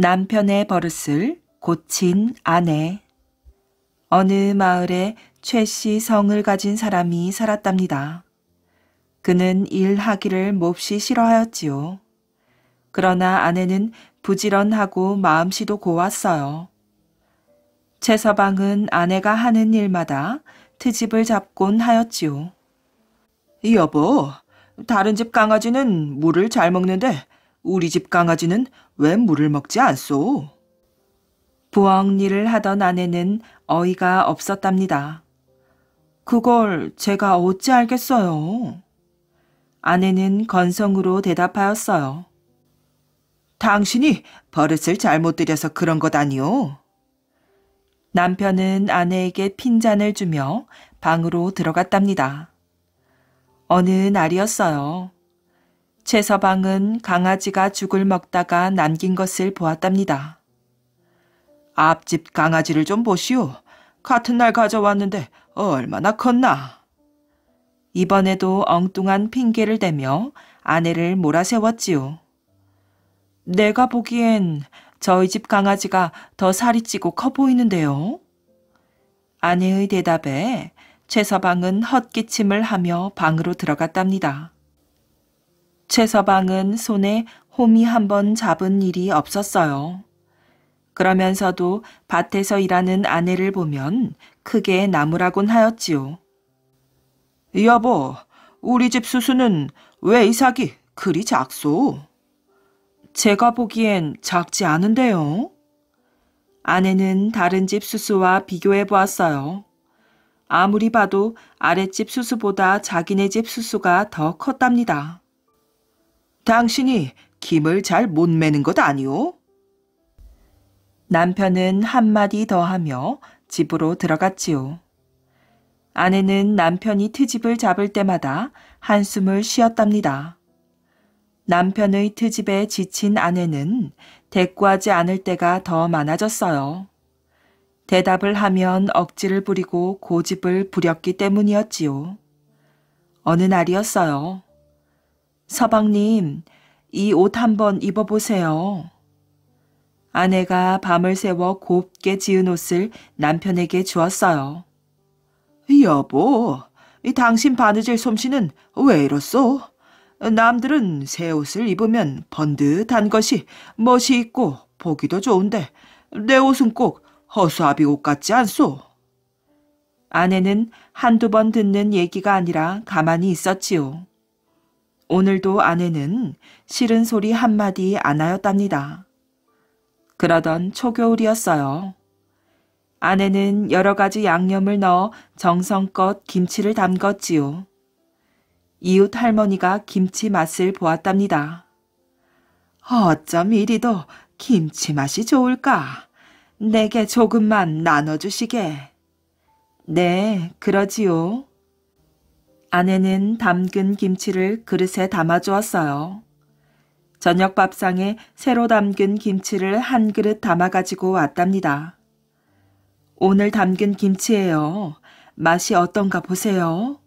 남편의 버릇을 고친 아내. 어느 마을에 최씨 성을 가진 사람이 살았답니다. 그는 일하기를 몹시 싫어하였지요. 그러나 아내는 부지런하고 마음씨도 고왔어요. 최서방은 아내가 하는 일마다 트집을 잡곤 하였지요. 여보, 다른 집 강아지는 물을 잘 먹는데 우리 집 강아지는 왜 물을 먹지 않소? 부엌일을 하던 아내는 어이가 없었답니다. 그걸 제가 어찌 알겠어요. 아내는 건성으로 대답하였어요. 당신이 버릇을 잘못 들여서 그런 것 아니오. 남편은 아내에게 핀잔을 주며 방으로 들어갔답니다. 어느 날이었어요. 채 서방은 강아지가 죽을 먹다가 남긴 것을 보았답니다. 앞집 강아지를 좀 보시오. 같은 날 가져왔는데 얼마나 컸나. 이번에도 엉뚱한 핑계를 대며 아내를 몰아세웠지요. 내가 보기엔 저희 집 강아지가 더 살이 찌고 커 보이는데요. 아내의 대답에 최서방은 헛기침을 하며 방으로 들어갔답니다. 최 서방은 손에 홈이 한 번 잡은 일이 없었어요. 그러면서도 밭에서 일하는 아내를 보면 크게 나무라곤 하였지요. 여보, 우리 집 수수는 왜 이삭이 그리 작소? 제가 보기엔 작지 않은데요. 아내는 다른 집 수수와 비교해 보았어요. 아무리 봐도 아랫집 수수보다 자기네 집 수수가 더 컸답니다. 당신이 김을 잘 못 매는 것 아니오? 남편은 한마디 더 하며 집으로 들어갔지요. 아내는 남편이 트집을 잡을 때마다 한숨을 쉬었답니다. 남편의 트집에 지친 아내는 대꾸하지 않을 때가 더 많아졌어요. 대답을 하면 억지를 부리고 고집을 부렸기 때문이었지요. 어느 날이었어요. 서방님, 이 옷 한번 입어보세요. 아내가 밤을 새워 곱게 지은 옷을 남편에게 주었어요. 여보, 이 당신 바느질 솜씨는 왜 이렇소? 남들은 새 옷을 입으면 번듯한 것이 멋이 있고 보기도 좋은데 내 옷은 꼭 허수아비 옷 같지 않소? 아내는 한두 번 듣는 얘기가 아니라 가만히 있었지요. 오늘도 아내는 싫은 소리 한마디 안 하였답니다. 그러던 초겨울이었어요. 아내는 여러 가지 양념을 넣어 정성껏 김치를 담궜지요. 이웃 할머니가 김치 맛을 보았답니다. 어쩜 이리도 김치 맛이 좋을까? 내게 조금만 나눠주시게. 네, 그러지요. 아내는 담근 김치를 그릇에 담아주었어요. 저녁 밥상에 새로 담근 김치를 한 그릇 담아가지고 왔답니다. 오늘 담근 김치예요. 맛이 어떤가 보세요.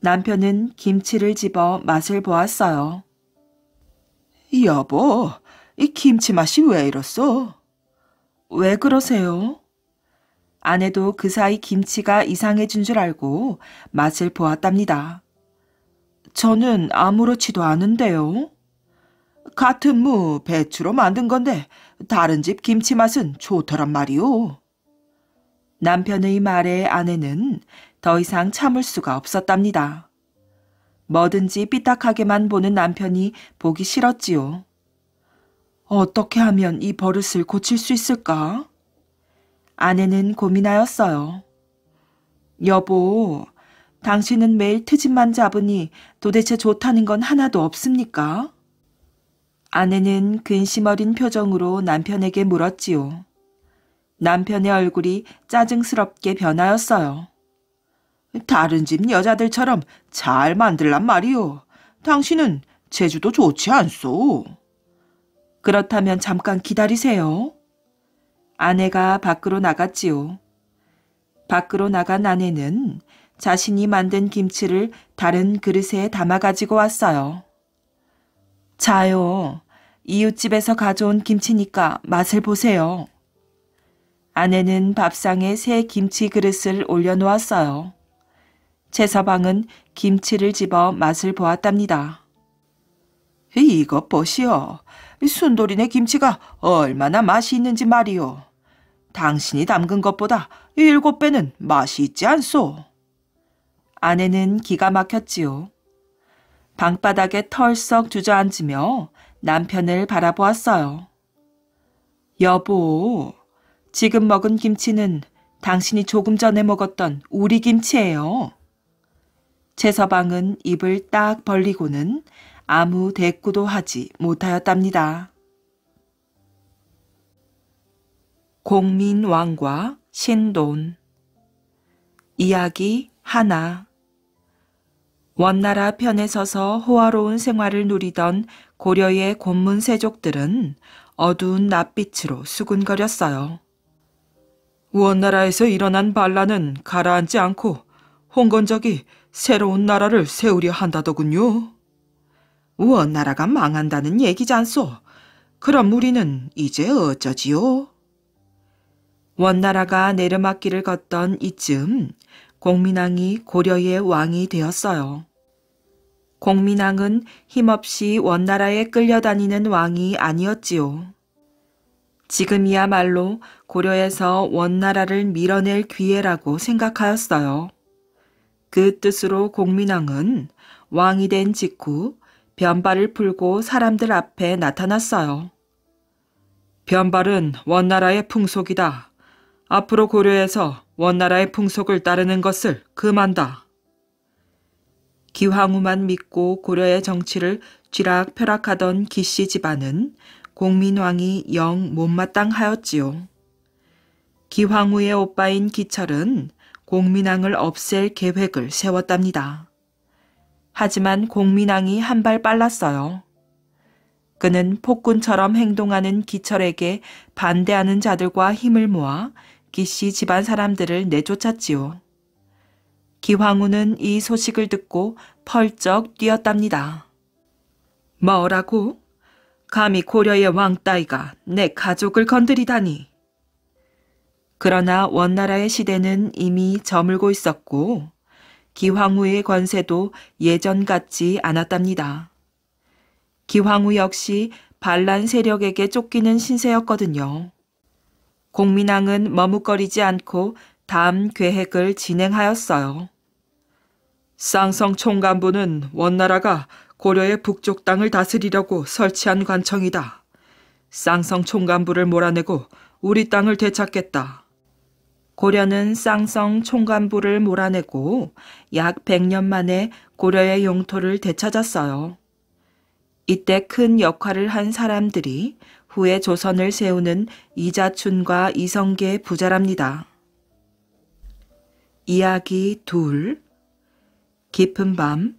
남편은 김치를 집어 맛을 보았어요. 여보, 이 김치 맛이 왜 이렇소? 왜 그러세요? 아내도 그 사이 김치가 이상해진 줄 알고 맛을 보았답니다. 저는 아무렇지도 않은데요. 같은 무 배추로 만든 건데 다른 집 김치 맛은 좋더란 말이오. 남편의 말에 아내는 더 이상 참을 수가 없었답니다. 뭐든지 삐딱하게만 보는 남편이 보기 싫었지요. 어떻게 하면 이 버릇을 고칠 수 있을까? 아내는 고민하였어요. 여보, 당신은 매일 트집만 잡으니 도대체 좋다는 건 하나도 없습니까? 아내는 근심 어린 표정으로 남편에게 물었지요. 남편의 얼굴이 짜증스럽게 변하였어요. 다른 집 여자들처럼 잘 만들란 말이오 당신은 제주도 좋지 않소. 그렇다면 잠깐 기다리세요. 아내가 밖으로 나갔지요. 밖으로 나간 아내는 자신이 만든 김치를 다른 그릇에 담아 가지고 왔어요. 자요. 이웃집에서 가져온 김치니까 맛을 보세요. 아내는 밥상에 새 김치 그릇을 올려놓았어요. 채 서방은 김치를 집어 맛을 보았답니다. 이것 보시오. 순돌이네 김치가 얼마나 맛이 있는지 말이오. 당신이 담근 것보다 일곱 배는 맛이 있지 않소. 아내는 기가 막혔지요. 방바닥에 털썩 주저앉으며 남편을 바라보았어요. 여보, 지금 먹은 김치는 당신이 조금 전에 먹었던 우리 김치예요. 채서방은 입을 딱 벌리고는 아무 대꾸도 하지 못하였답니다. 공민왕과 신돈 이야기 하나 원나라 편에 서서 호화로운 생활을 누리던 고려의 곤문 세족들은 어두운 낯빛으로 수군거렸어요. 원나라에서 일어난 반란은 가라앉지 않고 홍건적이 새로운 나라를 세우려 한다더군요. 원나라가 망한다는 얘기잖소. 그럼 우리는 이제 어쩌지요? 원나라가 내려막길을 걷던 이쯤 공민왕이 고려의 왕이 되었어요. 공민왕은 힘없이 원나라에 끌려다니는 왕이 아니었지요. 지금이야말로 고려에서 원나라를 밀어낼 기회라고 생각하였어요. 그 뜻으로 공민왕은 왕이 된 직후 변발을 풀고 사람들 앞에 나타났어요. 변발은 원나라의 풍속이다. 앞으로 고려해서 원나라의 풍속을 따르는 것을 금한다. 기황후만 믿고 고려의 정치를 쥐락펴락하던 기씨 집안은 공민왕이 영 못마땅하였지요. 기황후의 오빠인 기철은 공민왕을 없앨 계획을 세웠답니다. 하지만 공민왕이 한 발 빨랐어요. 그는 폭군처럼 행동하는 기철에게 반대하는 자들과 힘을 모아 기씨 집안 사람들을 내쫓았지요. 기황후는 이 소식을 듣고 펄쩍 뛰었답니다. 뭐라고? 감히 고려의 왕따위가 내 가족을 건드리다니. 그러나 원나라의 시대는 이미 저물고 있었고 기황후의 권세도 예전 같지 않았답니다. 기황후 역시 반란 세력에게 쫓기는 신세였거든요. 공민왕은 머뭇거리지 않고 다음 계획을 진행하였어요. 쌍성 총간부는 원나라가 고려의 북쪽 땅을 다스리려고 설치한 관청이다. 쌍성 총간부를 몰아내고 우리 땅을 되찾겠다. 고려는 쌍성 총간부를 몰아내고 약 100년 만에 고려의 영토를 되찾았어요. 이때 큰 역할을 한 사람들이 후에 조선을 세우는 이자춘과 이성계 의 부자랍니다. 이야기 둘 깊은 밤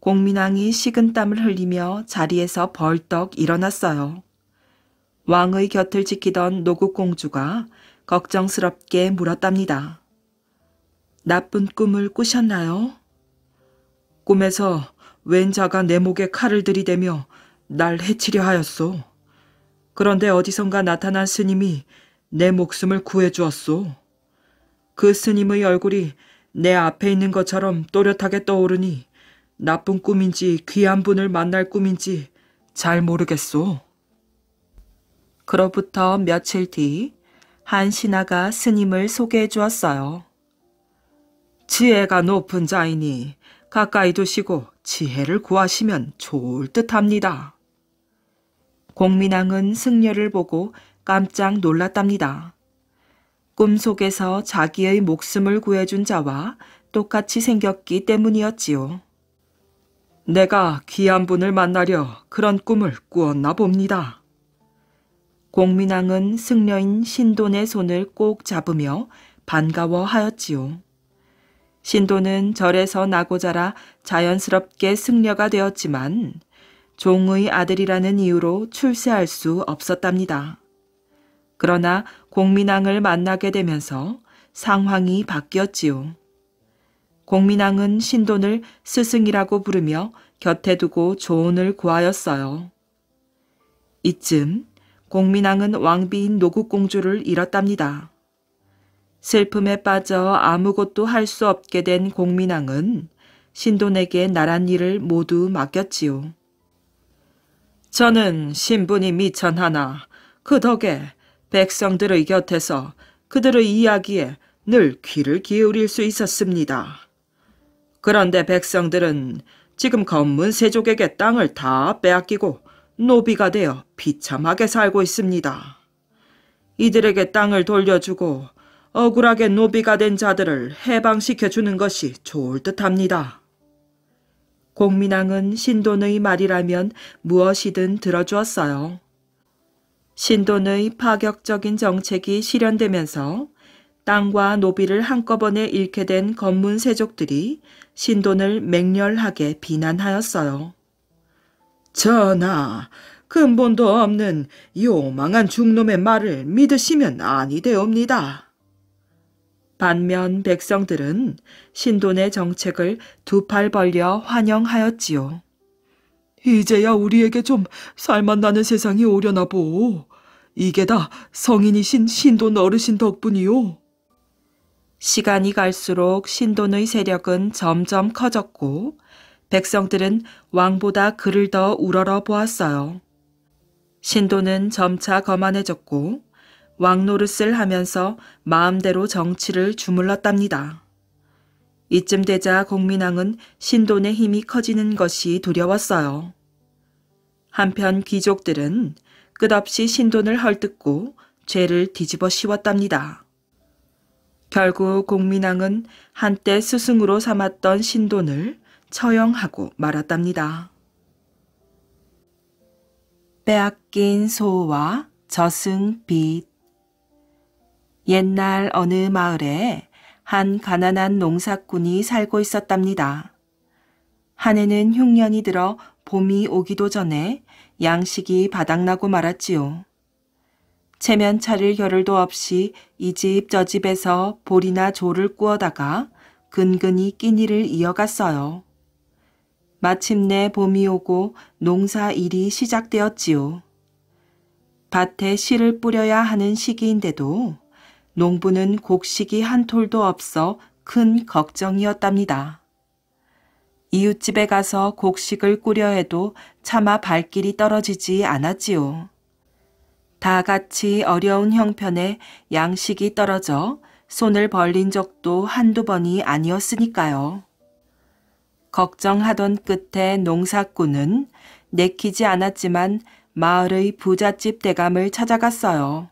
공민왕이 식은땀을 흘리며 자리에서 벌떡 일어났어요. 왕의 곁을 지키던 노국공주가 걱정스럽게 물었답니다. 나쁜 꿈을 꾸셨나요? 꿈에서 왼 자가 내 목에 칼을 들이대며 날 해치려 하였소. 그런데 어디선가 나타난 스님이 내 목숨을 구해 주었소. 그 스님의 얼굴이 내 앞에 있는 것처럼 또렷하게 떠오르니 나쁜 꿈인지 귀한 분을 만날 꿈인지 잘 모르겠소. 그로부터 며칠 뒤 한 신하가 스님을 소개해 주었어요. 지혜가 높은 자이니 가까이 두시고 지혜를 구하시면 좋을 듯합니다. 공민왕은 승려를 보고 깜짝 놀랐답니다. 꿈속에서 자기의 목숨을 구해준 자와 똑같이 생겼기 때문이었지요. 내가 귀한 분을 만나려 그런 꿈을 꾸었나 봅니다. 공민왕은 승려인 신돈의 손을 꼭 잡으며 반가워하였지요. 신돈은 절에서 나고 자라 자연스럽게 승려가 되었지만 종의 아들이라는 이유로 출세할 수 없었답니다. 그러나 공민왕을 만나게 되면서 상황이 바뀌었지요. 공민왕은 신돈을 스승이라고 부르며 곁에 두고 조언을 구하였어요. 이쯤 공민왕은 왕비인 노국공주를 잃었답니다. 슬픔에 빠져 아무것도 할 수 없게 된 공민왕은 신돈에게 나란 일을 모두 맡겼지요. 저는 신분이 미천하나 그 덕에 백성들의 곁에서 그들의 이야기에 늘 귀를 기울일 수 있었습니다. 그런데 백성들은 지금 검문 세족에게 땅을 다 빼앗기고 노비가 되어 비참하게 살고 있습니다. 이들에게 땅을 돌려주고 억울하게 노비가 된 자들을 해방시켜 주는 것이 좋을 듯 합니다. 공민왕은 신돈의 말이라면 무엇이든 들어주었어요. 신돈의 파격적인 정책이 실현되면서 땅과 노비를 한꺼번에 잃게 된 검문 세족들이 신돈을 맹렬하게 비난하였어요. 전하, 근본도 없는 요망한 중놈의 말을 믿으시면 아니되옵니다. 반면 백성들은 신돈의 정책을 두 팔 벌려 환영하였지요. 이제야 우리에게 좀 살맛 나는 세상이 오려나 보. 이게 다 성인이신 신돈 어르신 덕분이요. 시간이 갈수록 신돈의 세력은 점점 커졌고 백성들은 왕보다 그를 더 우러러 보았어요. 신돈은 점차 거만해졌고 왕노릇을 하면서 마음대로 정치를 주물렀답니다. 이쯤 되자 공민왕은 신돈의 힘이 커지는 것이 두려웠어요. 한편 귀족들은 끝없이 신돈을 헐뜯고 죄를 뒤집어 씌웠답니다. 결국 공민왕은 한때 스승으로 삼았던 신돈을 처형하고 말았답니다. 빼앗긴 소와 저승 비 옛날 어느 마을에 한 가난한 농사꾼이 살고 있었답니다. 한 해는 흉년이 들어 봄이 오기도 전에 양식이 바닥나고 말았지요. 체면 차릴 겨를도 없이 이 집 저 집에서 볼이나 조를 꾸어다가 근근히 끼니를 이어갔어요. 마침내 봄이 오고 농사 일이 시작되었지요. 밭에 씨를 뿌려야 하는 시기인데도 농부는 곡식이 한 톨도 없어 큰 걱정이었답니다. 이웃집에 가서 곡식을 꾸려 해도 차마 발길이 떨어지지 않았지요. 다 같이 어려운 형편에 양식이 떨어져 손을 벌린 적도 한두 번이 아니었으니까요. 걱정하던 끝에 농사꾼은 내키지 않았지만 마을의 부잣집 대감을 찾아갔어요.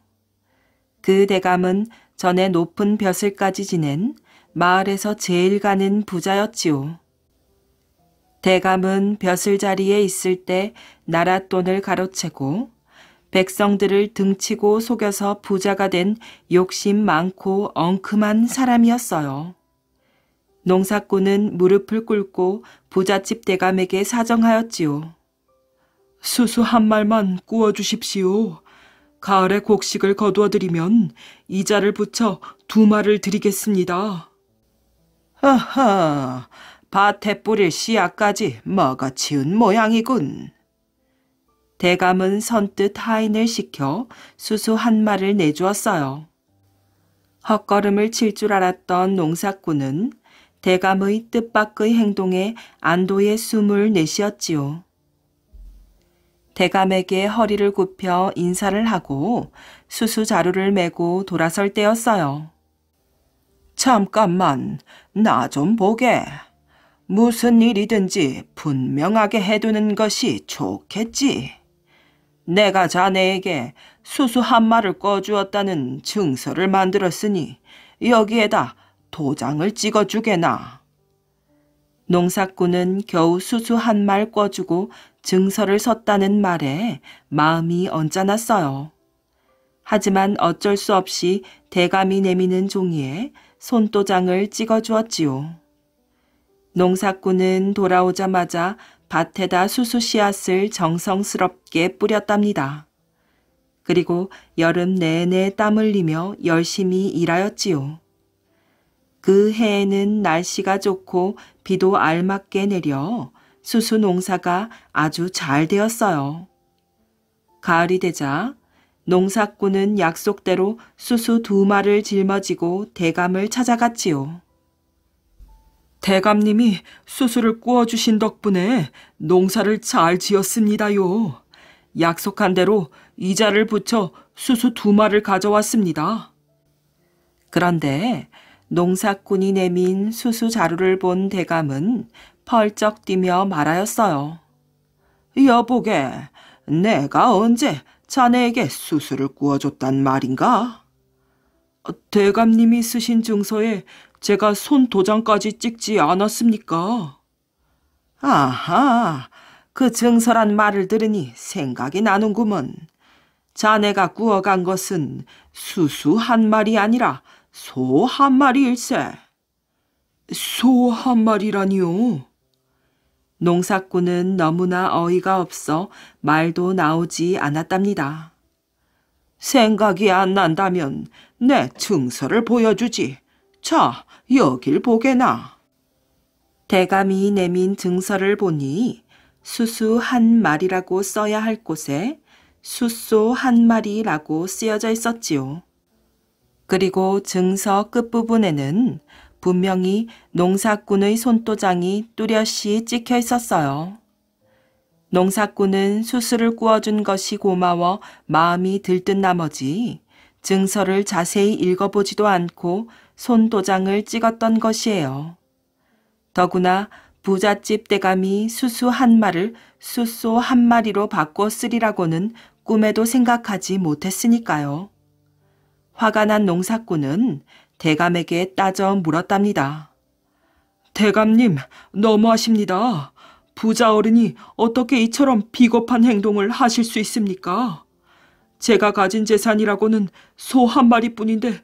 그 대감은 전에 높은 벼슬까지 지낸 마을에서 제일 가는 부자였지요. 대감은 벼슬 자리에 있을 때 나라 돈을 가로채고 백성들을 등치고 속여서 부자가 된 욕심 많고 엉큼한 사람이었어요. 농사꾼은 무릎을 꿇고 부잣집 대감에게 사정하였지요. 수수 한 말만 구워주십시오. 가을에 곡식을 거두어 드리면 이자를 붙여 두 말을 드리겠습니다. 하하, 밭에 뿌릴 씨앗까지 먹어치운 모양이군. 대감은 선뜻 하인을 시켜 수수 한 말을 내주었어요. 헛걸음을 칠 줄 알았던 농사꾼은 대감의 뜻밖의 행동에 안도의 숨을 내쉬었지요. 대감에게 허리를 굽혀 인사를 하고 수수 자루를 메고 돌아설 때였어요. 잠깐만, 나 좀 보게. 무슨 일이든지 분명하게 해두는 것이 좋겠지. 내가 자네에게 수수 한 마를 꺼주었다는 증서를 만들었으니 여기에다 도장을 찍어주게나. 농사꾼은 겨우 수수 한말 꺼주고 증서를 썼다는 말에 마음이 언짢았어요. 하지만 어쩔 수 없이 대감이 내미는 종이에 손도장을 찍어주었지요. 농사꾼은 돌아오자마자 밭에다 수수 씨앗을 정성스럽게 뿌렸답니다. 그리고 여름 내내 땀 흘리며 열심히 일하였지요. 그 해에는 날씨가 좋고 비도 알맞게 내려 수수 농사가 아주 잘 되었어요. 가을이 되자 농사꾼은 약속대로 수수 두 마를 짊어지고 대감을 찾아갔지요. 대감님이 수수를 구워주신 덕분에 농사를 잘 지었습니다요. 약속한 대로 이자를 붙여 수수 두 마를 가져왔습니다. 그런데 농사꾼이 내민 수수 자루를 본 대감은 펄쩍 뛰며 말하였어요. 여보게, 내가 언제 자네에게 수술을 구워줬단 말인가? 대감님이 쓰신 증서에 제가 손 도장까지 찍지 않았습니까? 아하, 그 증서란 말을 들으니 생각이 나는구먼. 자네가 구워간 것은 수수 한 마리 아니라 소 한 마리일세. 소 한 마리라니요? 농사꾼은 너무나 어이가 없어 말도 나오지 않았답니다. 생각이 안 난다면 내 증서를 보여주지. 자, 여길 보게나. 대감이 내민 증서를 보니 수수 한 마리라고 써야 할 곳에 수소 한 마리라고 쓰여져 있었지요. 그리고 증서 끝부분에는 분명히 농사꾼의 손도장이 뚜렷이 찍혀 있었어요. 농사꾼은 수술을 꾸어준 것이 고마워 마음이 들뜬 나머지 증서를 자세히 읽어보지도 않고 손도장을 찍었던 것이에요. 더구나 부잣집 대감이 수수 한 마를 수소 한 마리로 바꿔 쓰리라고는 꿈에도 생각하지 못했으니까요. 화가 난 농사꾼은 대감에게 따져 물었답니다. 대감님, 너무하십니다. 부자 어른이 어떻게 이처럼 비겁한 행동을 하실 수 있습니까? 제가 가진 재산이라고는 소 한 마리뿐인데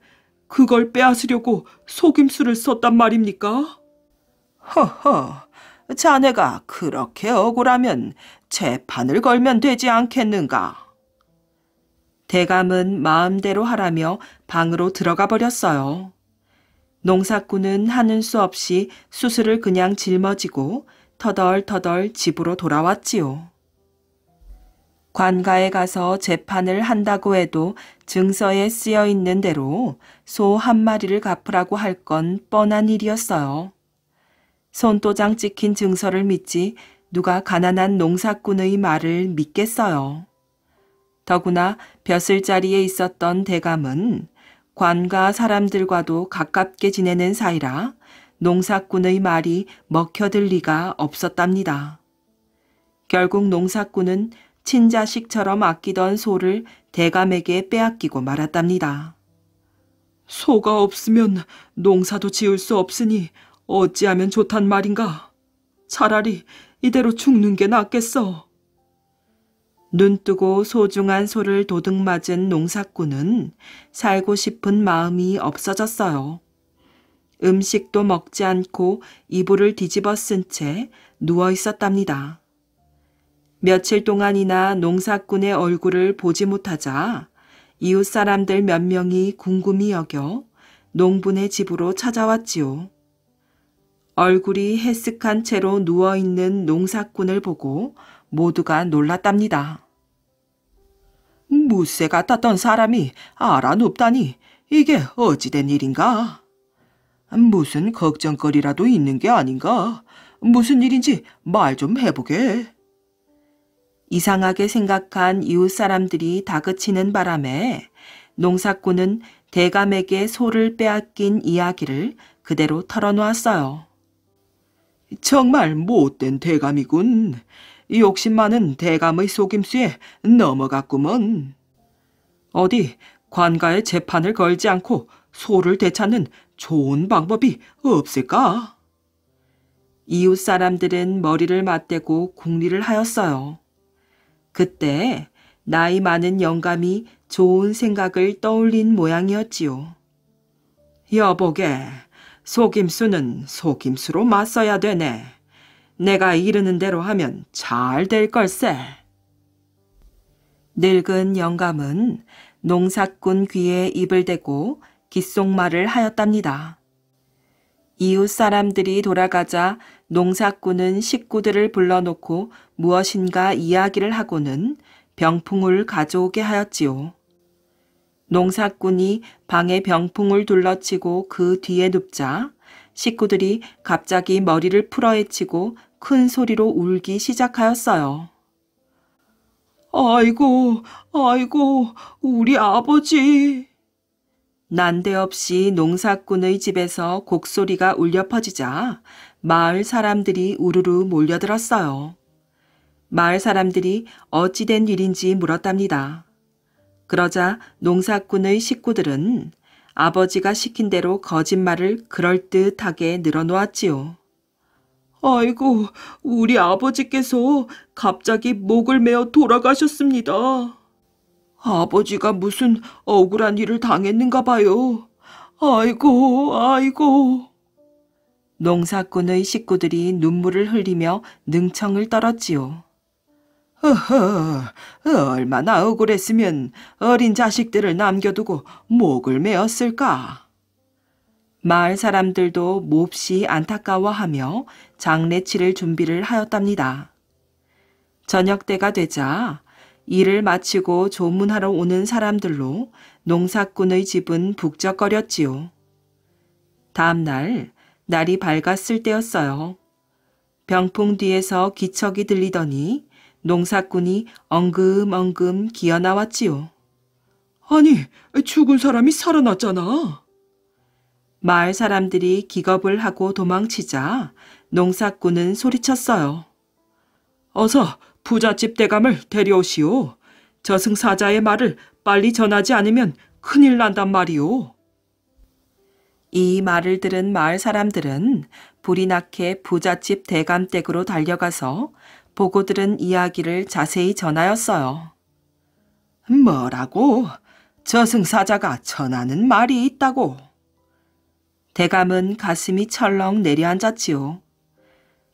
그걸 빼앗으려고 속임수를 썼단 말입니까? 허허, 자네가 그렇게 억울하면 재판을 걸면 되지 않겠는가? 대감은 마음대로 하라며 방으로 들어가 버렸어요. 농사꾼은 하는 수 없이 수술을 그냥 짊어지고 터덜터덜 집으로 돌아왔지요. 관가에 가서 재판을 한다고 해도 증서에 쓰여 있는 대로 소 한 마리를 갚으라고 할 건 뻔한 일이었어요. 손도장 찍힌 증서를 믿지 누가 가난한 농사꾼의 말을 믿겠어요. 더구나 벼슬 자리에 있었던 대감은 관과 사람들과도 가깝게 지내는 사이라 농사꾼의 말이 먹혀들 리가 없었답니다. 결국 농사꾼은 친자식처럼 아끼던 소를 대감에게 빼앗기고 말았답니다. 소가 없으면 농사도 지을 수 없으니 어찌하면 좋단 말인가? 차라리 이대로 죽는 게 낫겠어. 눈뜨고 소중한 소를 도둑맞은 농사꾼은 살고 싶은 마음이 없어졌어요. 음식도 먹지 않고 이불을 뒤집어 쓴 채 누워 있었답니다. 며칠 동안이나 농사꾼의 얼굴을 보지 못하자 이웃 사람들 몇 명이 궁금히 여겨 농부네 집으로 찾아왔지요. 얼굴이 해쓱한 채로 누워있는 농사꾼을 보고 모두가 놀랐답니다. 무쇠 가땄던 사람이 알아눕다니 이게 어찌된 일인가? 무슨 걱정거리라도 있는 게 아닌가? 무슨 일인지 말 좀 해보게. 이상하게 생각한 이웃 사람들이 다그치는 바람에 농사꾼은 대감에게 소를 빼앗긴 이야기를 그대로 털어놓았어요. 정말 못된 대감이군. 이 욕심 많은 대감의 속임수에 넘어갔구먼. 어디 관가에 재판을 걸지 않고 소를 되찾는 좋은 방법이 없을까? 이웃 사람들은 머리를 맞대고 궁리를 하였어요. 그때 나이 많은 영감이 좋은 생각을 떠올린 모양이었지요. 여보게, 속임수는 속임수로 맞서야 되네. 내가 이르는 대로 하면 잘 될 걸세. 늙은 영감은 농사꾼 귀에 입을 대고 귓속말을 하였답니다. 이웃 사람들이 돌아가자 농사꾼은 식구들을 불러놓고 무엇인가 이야기를 하고는 병풍을 가져오게 하였지요. 농사꾼이 방에 병풍을 둘러치고 그 뒤에 눕자 식구들이 갑자기 머리를 풀어헤치고 큰 소리로 울기 시작하였어요. 아이고, 아이고, 우리 아버지. 난데없이 농사꾼의 집에서 곡소리가 울려 퍼지자 마을 사람들이 우르르 몰려들었어요. 마을 사람들이 어찌된 일인지 물었답니다. 그러자 농사꾼의 식구들은 아버지가 시킨 대로 거짓말을 그럴듯하게 늘어놓았지요. 아이고, 우리 아버지께서 갑자기 목을 메어 돌아가셨습니다. 아버지가 무슨 억울한 일을 당했는가 봐요. 아이고, 아이고. 농사꾼의 식구들이 눈물을 흘리며 능청을 떨었지요. 허허, 어, 얼마나 억울했으면 어린 자식들을 남겨두고 목을 메었을까. 마을 사람들도 몹시 안타까워하며 장례치를 준비를 하였답니다. 저녁 때가 되자 일을 마치고 조문하러 오는 사람들로 농사꾼의 집은 북적거렸지요. 다음 날 날이 밝았을 때였어요. 병풍 뒤에서 기척이 들리더니 농사꾼이 엉금엉금 기어나왔지요. 아니, 죽은 사람이 살아났잖아. 마을 사람들이 기겁을 하고 도망치자 농사꾼은 소리쳤어요. 어서 부잣집 대감을 데려오시오. 저승사자의 말을 빨리 전하지 않으면 큰일 난단 말이오. 이 말을 들은 마을 사람들은 불이 나게 부잣집 대감댁으로 달려가서 보고 들은 이야기를 자세히 전하였어요. 뭐라고? 저승사자가 전하는 말이 있다고. 대감은 가슴이 철렁 내려앉았지요.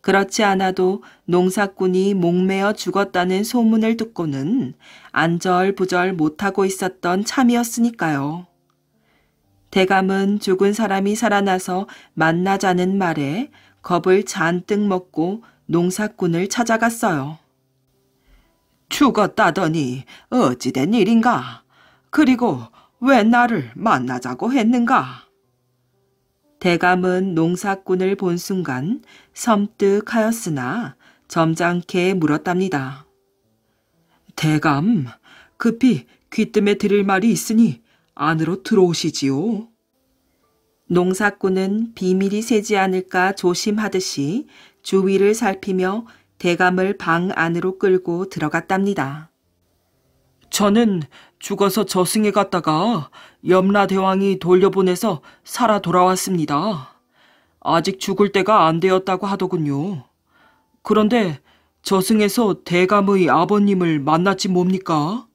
그렇지 않아도 농사꾼이 목매어 죽었다는 소문을 듣고는 안절부절 못하고 있었던 참이었으니까요. 대감은 죽은 사람이 살아나서 만나자는 말에 겁을 잔뜩 먹고 농사꾼을 찾아갔어요. 죽었다더니 어찌된 일인가? 그리고 왜 나를 만나자고 했는가? 대감은 농사꾼을 본 순간 섬뜩하였으나 점잖게 물었답니다. 대감, 급히 귀뜸에 들을 말이 있으니 안으로 들어오시지요. 농사꾼은 비밀이 새지 않을까 조심하듯이 주위를 살피며 대감을 방 안으로 끌고 들어갔답니다. 저는 죽어서 저승에 갔다가 염라대왕이 돌려보내서 살아 돌아왔습니다. 아직 죽을 때가 안 되었다고 하더군요. 그런데 저승에서 대감의 아버님을 만났지 뭡니까?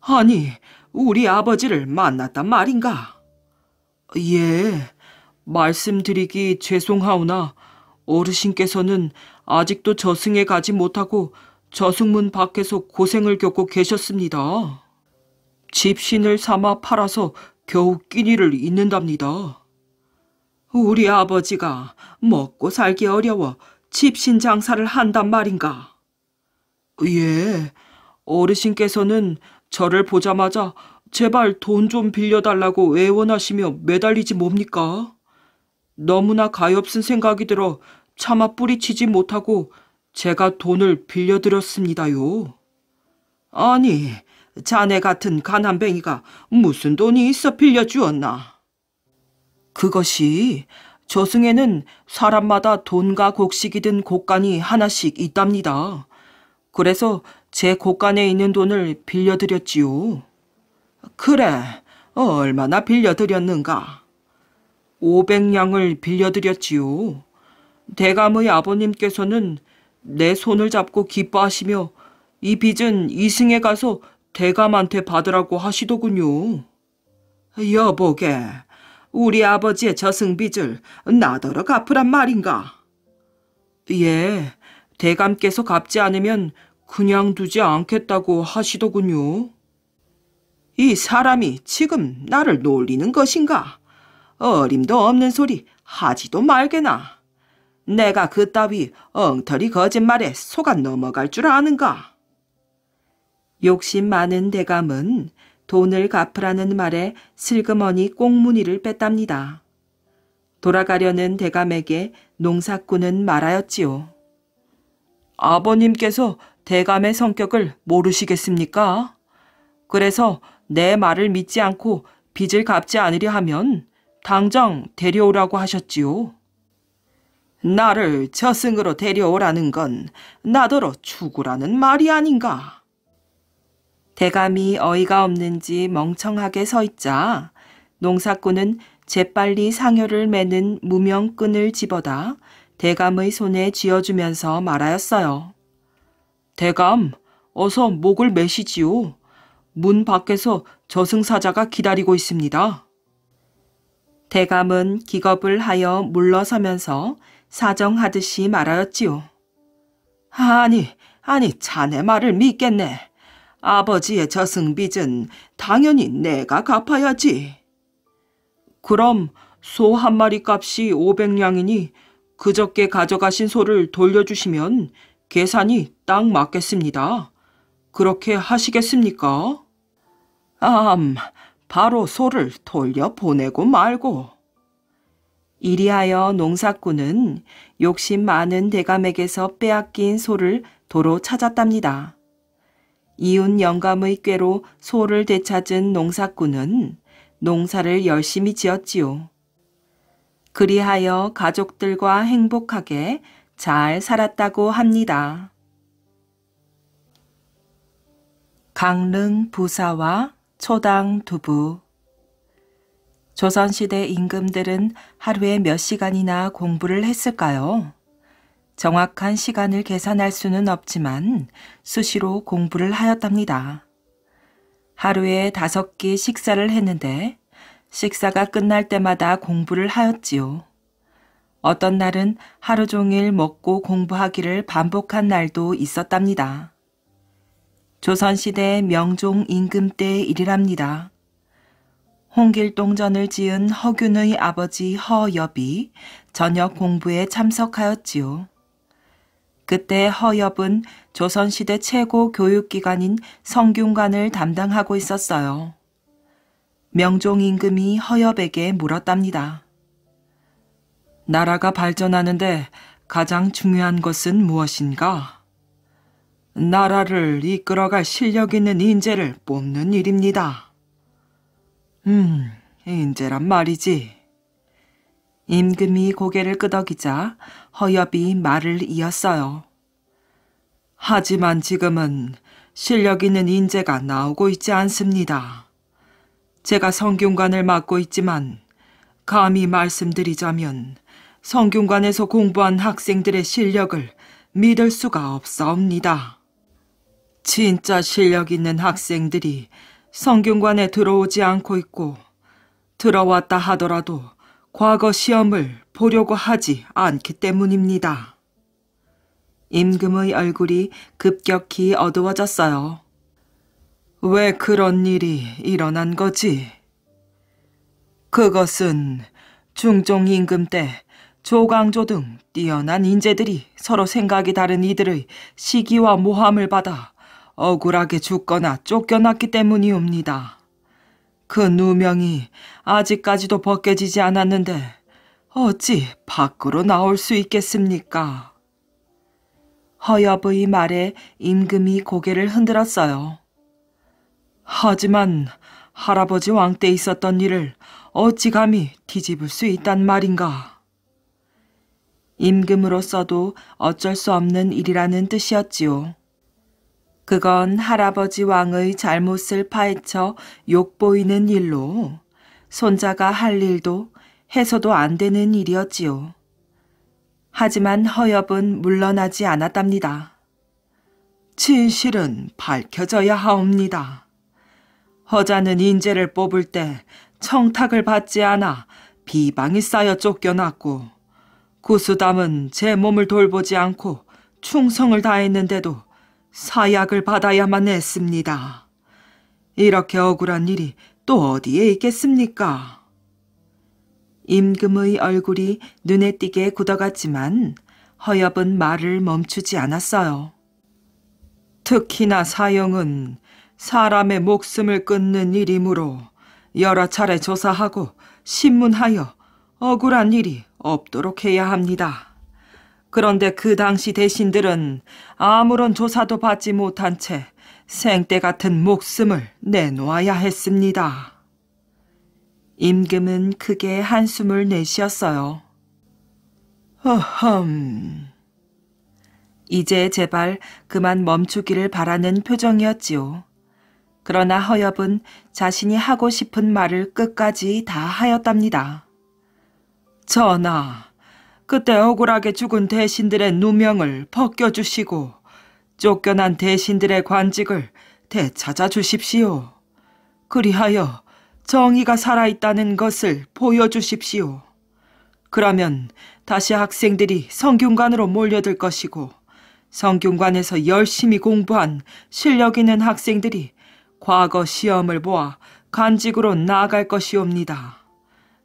아니, 우리 아버지를 만났단 말인가? 예, 말씀드리기 죄송하오나 어르신께서는 아직도 저승에 가지 못하고 저승문 밖에서 고생을 겪고 계셨습니다. 집신을 삼아 팔아서 겨우 끼니를 잇는답니다. 우리 아버지가 먹고 살기 어려워 집신 장사를 한단 말인가? 예, 어르신께서는 저를 보자마자 제발 돈 좀 빌려달라고 애원하시며 매달리지 뭡니까? 너무나 가엾은 생각이 들어 차마 뿌리치지 못하고 제가 돈을 빌려드렸습니다요. 아니, 자네 같은 가난뱅이가 무슨 돈이 있어 빌려주었나? 그것이 저승에는 사람마다 돈과 곡식이든 곡간이 하나씩 있답니다. 그래서 제 곡간에 있는 돈을 빌려드렸지요. 그래, 얼마나 빌려드렸는가? 500냥을 빌려드렸지요. 대감의 아버님께서는 내 손을 잡고 기뻐하시며 이 빚은 이승에 가서 대감한테 받으라고 하시더군요. 여보게, 우리 아버지의 저승빚을 나더러 갚으란 말인가? 예, 대감께서 갚지 않으면 그냥 두지 않겠다고 하시더군요. 이 사람이 지금 나를 놀리는 것인가? 어림도 없는 소리 하지도 말게나. 내가 그 따위 엉터리 거짓말에 속아 넘어갈 줄 아는가? 욕심 많은 대감은 돈을 갚으라는 말에 슬그머니 꽁무니를 뺐답니다. 돌아가려는 대감에게 농사꾼은 말하였지요. 아버님께서 대감의 성격을 모르시겠습니까? 그래서 내 말을 믿지 않고 빚을 갚지 않으려 하면 당장 데려오라고 하셨지요. 나를 저승으로 데려오라는 건 나더러 죽으라는 말이 아닌가. 대감이 어이가 없는지 멍청하게 서 있자 농사꾼은 재빨리 상여를 매는 무명끈을 집어다 대감의 손에 쥐어주면서 말하였어요. 대감, 어서 목을 매시지요. 문 밖에서 저승사자가 기다리고 있습니다. 대감은 기겁을 하여 물러서면서 사정하듯이 말하였지요. 아니, 아니, 자네 말을 믿겠네. 아버지의 저승빚은 당연히 내가 갚아야지. 그럼 소 한 마리 값이 500냥이니 그저께 가져가신 소를 돌려주시면 계산이 딱 맞겠습니다. 그렇게 하시겠습니까? 암, 바로 소를 돌려보내고 말고. 이리하여 농사꾼은 욕심 많은 대감에게서 빼앗긴 소를 도로 찾았답니다. 이웃 영감의 꾀로 소를 되찾은 농사꾼은 농사를 열심히 지었지요. 그리하여 가족들과 행복하게 잘 살았다고 합니다. 강릉 부사와 초당 두부 조선시대 임금들은 하루에 몇 시간이나 공부를 했을까요? 정확한 시간을 계산할 수는 없지만 수시로 공부를 하였답니다. 하루에 다섯 끼 식사를 했는데 식사가 끝날 때마다 공부를 하였지요. 어떤 날은 하루 종일 먹고 공부하기를 반복한 날도 있었답니다. 조선시대 명종 임금 때 일이랍니다. 홍길동전을 지은 허균의 아버지 허엽이 저녁 공부에 참석하였지요. 그때 허엽은 조선시대 최고 교육기관인 성균관을 담당하고 있었어요. 명종 임금이 허엽에게 물었답니다. 나라가 발전하는데 가장 중요한 것은 무엇인가? 나라를 이끌어갈 실력 있는 인재를 뽑는 일입니다. 음, 인제란 말이지. 임금이 고개를 끄덕이자 허엽이 말을 이었어요. 하지만 지금은 실력 있는 인재가 나오고 있지 않습니다. 제가 성균관을 맡고 있지만 감히 말씀드리자면 성균관에서 공부한 학생들의 실력을 믿을 수가 없사옵니다. 진짜 실력 있는 학생들이 성균관에 들어오지 않고 있고 들어왔다 하더라도 과거 시험을 보려고 하지 않기 때문입니다. 임금의 얼굴이 급격히 어두워졌어요. 왜 그런 일이 일어난 거지? 그것은 중종임금 때 조강조 등 뛰어난 인재들이 서로 생각이 다른 이들의 시기와 모함을 받아 억울하게 죽거나 쫓겨났기 때문이옵니다. 그 누명이 아직까지도 벗겨지지 않았는데 어찌 밖으로 나올 수 있겠습니까? 허여부의 말에 임금이 고개를 흔들었어요. 하지만 할아버지 왕 때 있었던 일을 어찌 감히 뒤집을 수 있단 말인가? 임금으로서도 어쩔 수 없는 일이라는 뜻이었지요. 그건 할아버지 왕의 잘못을 파헤쳐 욕보이는 일로 손자가 할 일도 해서도 안 되는 일이었지요. 하지만 허엽은 물러나지 않았답니다. 진실은 밝혀져야 하옵니다. 허자는 인재를 뽑을 때 청탁을 받지 않아 비방이 쌓여 쫓겨났고 구수담은 제 몸을 돌보지 않고 충성을 다했는데도 사약을 받아야만 했습니다. 이렇게 억울한 일이 또 어디에 있겠습니까? 임금의 얼굴이 눈에 띄게 굳어갔지만 허엽은 말을 멈추지 않았어요. 특히나 사형은 사람의 목숨을 끊는 일이므로 여러 차례 조사하고 신문하여 억울한 일이 없도록 해야 합니다. 그런데 그 당시 대신들은 아무런 조사도 받지 못한 채 생떼 같은 목숨을 내놓아야 했습니다. 임금은 크게 한숨을 내쉬었어요. 허험. 이제 제발 그만 멈추기를 바라는 표정이었지요. 그러나 허엽은 자신이 하고 싶은 말을 끝까지 다 하였답니다. 전하. 그때 억울하게 죽은 대신들의 누명을 벗겨주시고 쫓겨난 대신들의 관직을 되찾아 주십시오. 그리하여 정의가 살아있다는 것을 보여주십시오. 그러면 다시 학생들이 성균관으로 몰려들 것이고 성균관에서 열심히 공부한 실력 있는 학생들이 과거 시험을 보아 간직으로 나아갈 것이옵니다.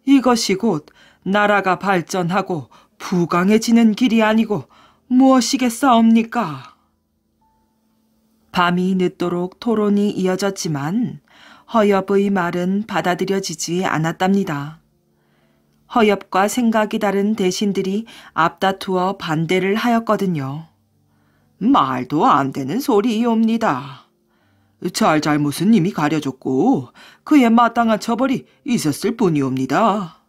이것이 곧 나라가 발전하고 부강해지는 길이 아니고 무엇이겠사옵니까? 밤이 늦도록 토론이 이어졌지만 허엽의 말은 받아들여지지 않았답니다. 허엽과 생각이 다른 대신들이 앞다투어 반대를 하였거든요. 말도 안 되는 소리이옵니다. 잘잘못은 이미 가려졌고 그에 마땅한 처벌이 있었을 뿐이옵니다.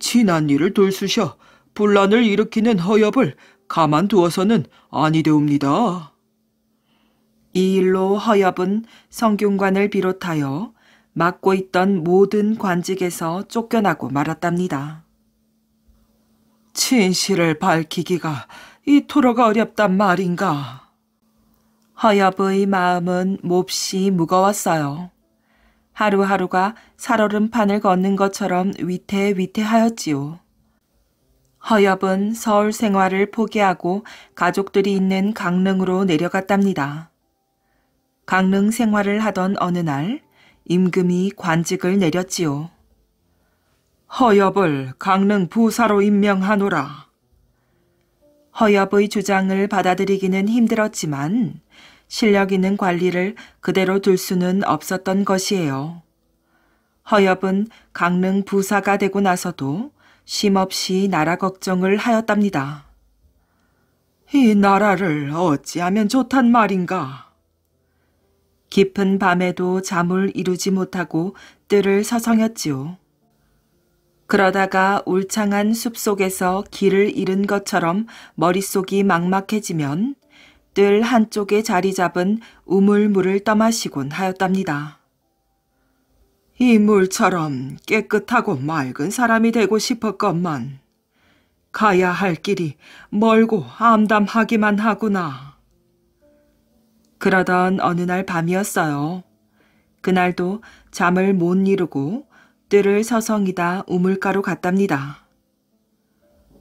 지난 일을 돌쑤셔 분란을 일으키는 허협을 가만두어서는 아니되옵니다. 이 일로 허협은 성균관을 비롯하여 맡고 있던 모든 관직에서 쫓겨나고 말았답니다. 진실을 밝히기가 이토록 어렵단 말인가. 허엽의 마음은 몹시 무거웠어요. 하루하루가 살얼음판을 걷는 것처럼 위태위태하였지요. 허엽은 서울 생활을 포기하고 가족들이 있는 강릉으로 내려갔답니다. 강릉 생활을 하던 어느 날 임금이 관직을 내렸지요. 허엽을 강릉 부사로 임명하노라. 허엽의 주장을 받아들이기는 힘들었지만 실력 있는 관리를 그대로 둘 수는 없었던 것이에요. 허엽은 강릉 부사가 되고 나서도 심없이 나라 걱정을 하였답니다. 이 나라를 어찌하면 좋단 말인가? 깊은 밤에도 잠을 이루지 못하고 뜰을 서성였지요. 그러다가 울창한 숲속에서 길을 잃은 것처럼 머릿속이 막막해지면 뜰 한쪽에 자리 잡은 우물물을 떠마시곤 하였답니다. 이 물처럼 깨끗하고 맑은 사람이 되고 싶었건만 가야 할 길이 멀고 암담하기만 하구나. 그러던 어느 날 밤이었어요. 그날도 잠을 못 이루고 뜰을 서성이다 우물가로 갔답니다.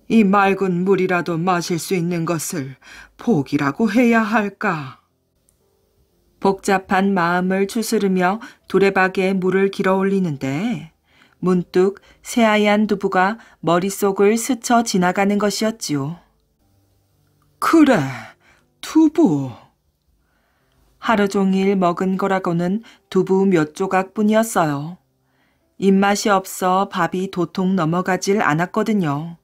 이 맑은 물이라도 마실 수 있는 것을 복이라고 해야 할까? 복잡한 마음을 추스르며 도레박에 물을 길어 올리는데 문득 새하얀 두부가 머릿속을 스쳐 지나가는 것이었지요. 그래, 두부. 하루 종일 먹은 거라고는 두부 몇 조각 뿐이었어요. 입맛이 없어 밥이 도통 넘어가질 않았거든요.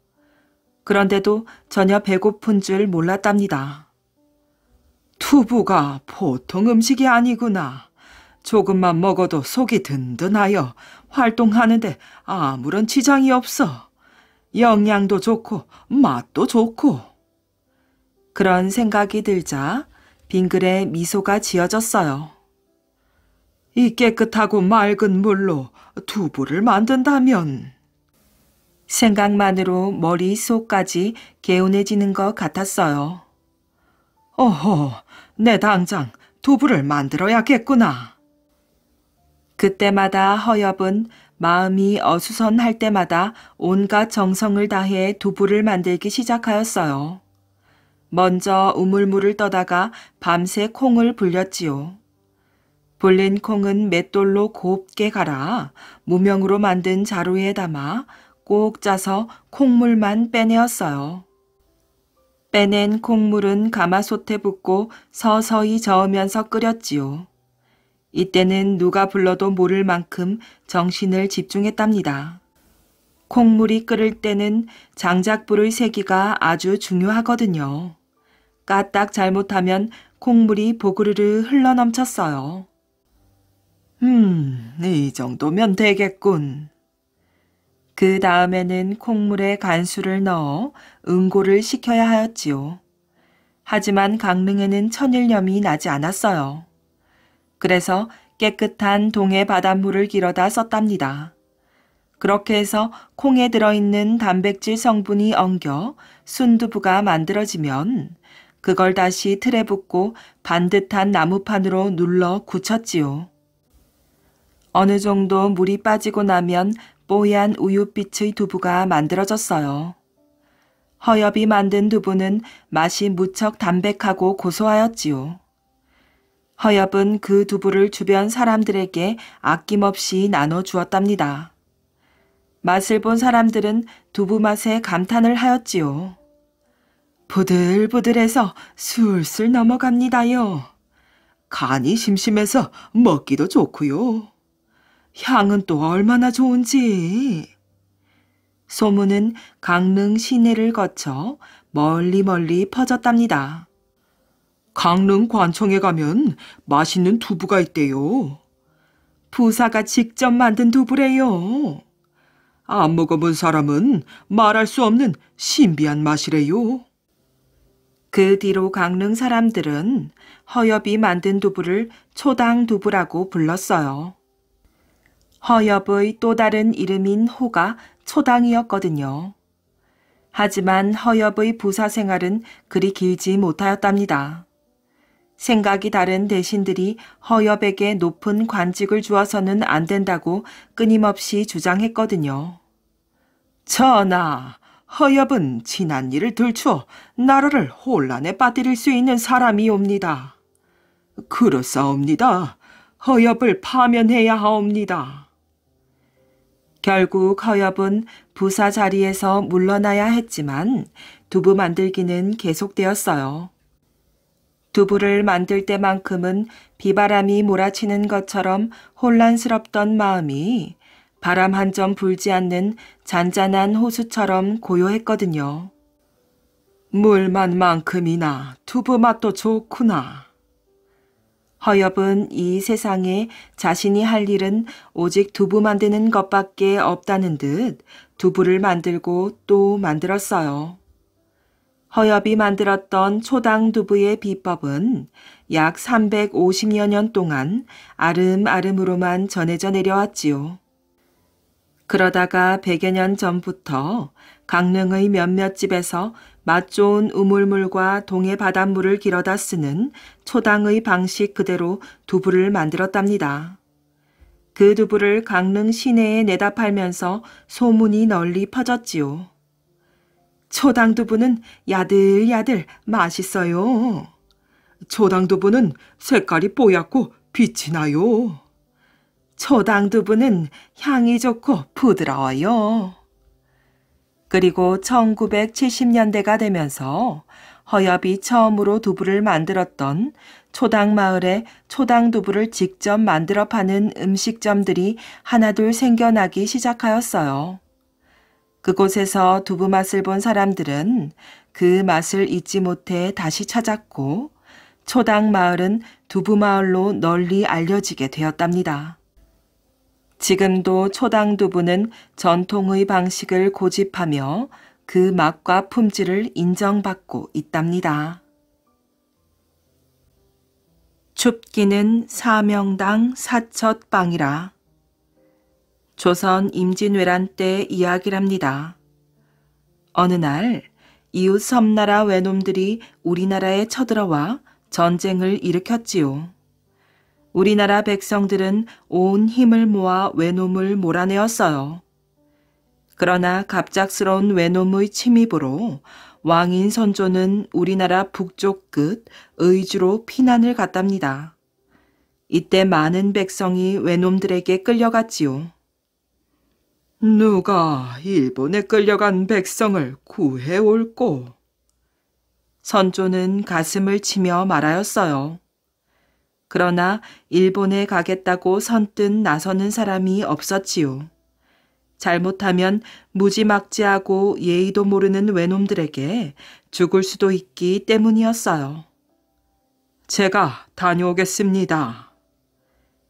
그런데도 전혀 배고픈 줄 몰랐답니다. 투부가 보통 음식이 아니구나. 조금만 먹어도 속이 든든하여 활동하는데 아무런 지장이 없어. 영양도 좋고 맛도 좋고. 그런 생각이 들자 빙글에 미소가 지어졌어요. 이 깨끗하고 맑은 물로 두부를 만든다면 생각만으로 머릿속까지 개운해지는 것 같았어요. 어허, 내 당장 두부를 만들어야겠구나. 그때마다 허엽은 마음이 어수선할 때마다 온갖 정성을 다해 두부를 만들기 시작하였어요. 먼저 우물물을 떠다가 밤새 콩을 불렸지요. 불린 콩은 맷돌로 곱게 갈아 무명으로 만든 자루에 담아 꼭 짜서 콩물만 빼내었어요. 빼낸 콩물은 가마솥에 붓고 서서히 저으면서 끓였지요. 이때는 누가 불러도 모를 만큼 정신을 집중했답니다. 콩물이 끓을 때는 장작불의 세기가 아주 중요하거든요. 까딱 잘못하면 콩물이 보그르르 흘러넘쳤어요. 음, 이 정도면 되겠군. 그 다음에는 콩물에 간수를 넣어 응고를 시켜야 하였지요. 하지만 강릉에는 천일염이 나지 않았어요. 그래서 깨끗한 동해 바닷물을 길어다 썼답니다. 그렇게 해서 콩에 들어있는 단백질 성분이 엉겨 순두부가 만들어지면 그걸 다시 틀에 붓고 반듯한 나무판으로 눌러 굳혔지요. 어느 정도 물이 빠지고 나면 뽀얀 우윳빛의 두부가 만들어졌어요. 허엽이 만든 두부는 맛이 무척 담백하고 고소하였지요. 허엽은 그 두부를 주변 사람들에게 아낌없이 나눠 주었답니다. 맛을 본 사람들은 두부 맛에 감탄을 하였지요. 부들부들해서 술술 넘어갑니다요. 간이 심심해서 먹기도 좋고요. 향은 또 얼마나 좋은지. 소문은 강릉 시내를 거쳐 멀리 멀리 퍼졌답니다. 강릉 관청에 가면 맛있는 두부가 있대요. 부사가 직접 만든 두부래요. 안 먹어본 사람은 말할 수 없는 신비한 맛이래요. 그 뒤로 강릉 사람들은 허엽이 만든 두부를 초당 두부라고 불렀어요. 허엽의 또 다른 이름인 호가 초당이었거든요. 하지만 허엽의 부사 생활은 그리 길지 못하였답니다. 생각이 다른 대신들이 허엽에게 높은 관직을 주어서는 안 된다고 끊임없이 주장했거든요. 전하, 허엽은 지난 일을 들추어 나라를 혼란에 빠뜨릴 수 있는 사람이옵니다. 그렇사옵니다. 허엽을 파면해야 하옵니다. 결국 허엽은 부사 자리에서 물러나야 했지만 두부 만들기는 계속되었어요. 두부를 만들 때만큼은 비바람이 몰아치는 것처럼 혼란스럽던 마음이 바람 한 점 불지 않는 잔잔한 호수처럼 고요했거든요. 물만 만큼이나 두부 맛도 좋구나. 허엽은 이 세상에 자신이 할 일은 오직 두부 만드는 것밖에 없다는 듯 두부를 만들고 또 만들었어요. 허엽이 만들었던 초당 두부의 비법은 약 350여 년 동안 아름아름으로만 전해져 내려왔지요. 그러다가 100여 년 전부터 강릉의 몇몇 집에서 맛 좋은 우물물과 동해 바닷물을 길어다 쓰는 초당의 방식 그대로 두부를 만들었답니다. 그 두부를 강릉 시내에 내다 팔면서 소문이 널리 퍼졌지요. 초당 두부는 야들야들 맛있어요. 초당 두부는 색깔이 뽀얗고 빛이 나요. 초당 두부는 향이 좋고 부드러워요. 그리고 1970년대가 되면서 허엽이 처음으로 두부를 만들었던 초당마을에 초당두부를 직접 만들어 파는 음식점들이 하나둘 생겨나기 시작하였어요. 그곳에서 두부 맛을 본 사람들은 그 맛을 잊지 못해 다시 찾았고 초당 마을은 두부 마을로 널리 알려지게 되었답니다. 지금도 초당 두부는 전통의 방식을 고집하며 그 맛과 품질을 인정받고 있답니다. 춥기는 사명당 사첫빵이라. 조선 임진왜란 때 이야기랍니다. 어느 날 이웃 섬나라 외놈들이 우리나라에 쳐들어와 전쟁을 일으켰지요. 우리나라 백성들은 온 힘을 모아 외놈을 몰아내었어요. 그러나 갑작스러운 외놈의 침입으로 왕인 선조는 우리나라 북쪽 끝 의주로 피난을 갔답니다. 이때 많은 백성이 외놈들에게 끌려갔지요. 누가 일본에 끌려간 백성을 구해올꼬? 선조는 가슴을 치며 말하였어요. 그러나 일본에 가겠다고 선뜻 나서는 사람이 없었지요. 잘못하면 무지막지하고 예의도 모르는 외놈들에게 죽을 수도 있기 때문이었어요. 제가 다녀오겠습니다.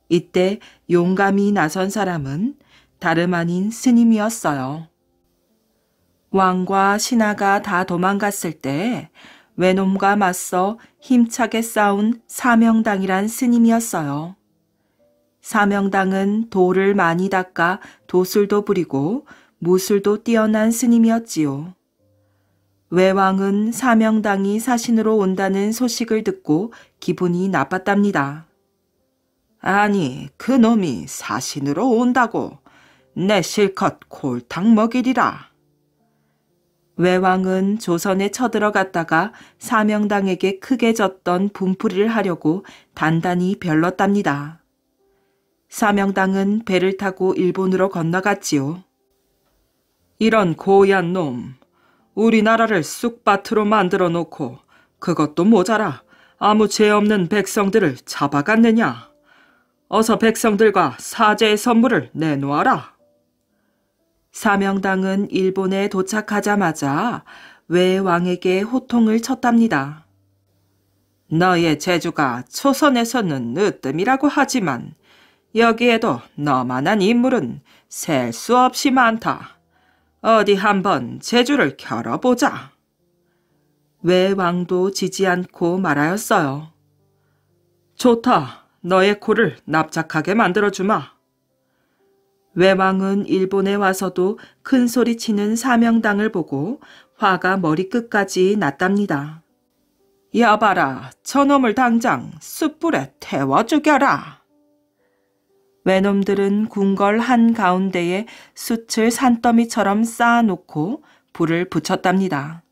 이때 용감히 나선 사람은 다름 아닌 스님이었어요. 왕과 신하가 다 도망갔을 때 외놈과 맞서 힘차게 싸운 사명당이란 스님이었어요. 사명당은 돌을 많이 닦아 도술도 부리고 무술도 뛰어난 스님이었지요. 외왕은 사명당이 사신으로 온다는 소식을 듣고 기분이 나빴답니다. 아니, 그놈이 사신으로 온다고 내 실컷 골탕 먹이리라. 외왕은 조선에 쳐들어갔다가 사명당에게 크게 졌던 분풀이를 하려고 단단히 별렀답니다. 사명당은 배를 타고 일본으로 건너갔지요. 이런 고얀 놈, 우리나라를 쑥밭으로 만들어 놓고 그것도 모자라 아무 죄 없는 백성들을 잡아갔느냐. 어서 백성들과 사제의 선물을 내놓아라. 사명당은 일본에 도착하자마자 외왕에게 호통을 쳤답니다. 너의 재주가 초선에서는 으뜸이라고 하지만 여기에도 너만한 인물은 셀 수 없이 많다. 어디 한번 재주를 겨뤄보자. 외왕도 지지 않고 말하였어요. 좋다. 너의 코를 납작하게 만들어주마. 외왕은 일본에 와서도 큰 소리치는 사명당을 보고 화가 머리끝까지 났답니다. 여봐라 저놈을 당장 숯불에 태워 죽여라. 외놈들은 궁궐 한가운데에 숯을 산더미처럼 쌓아놓고 불을 붙였답니다.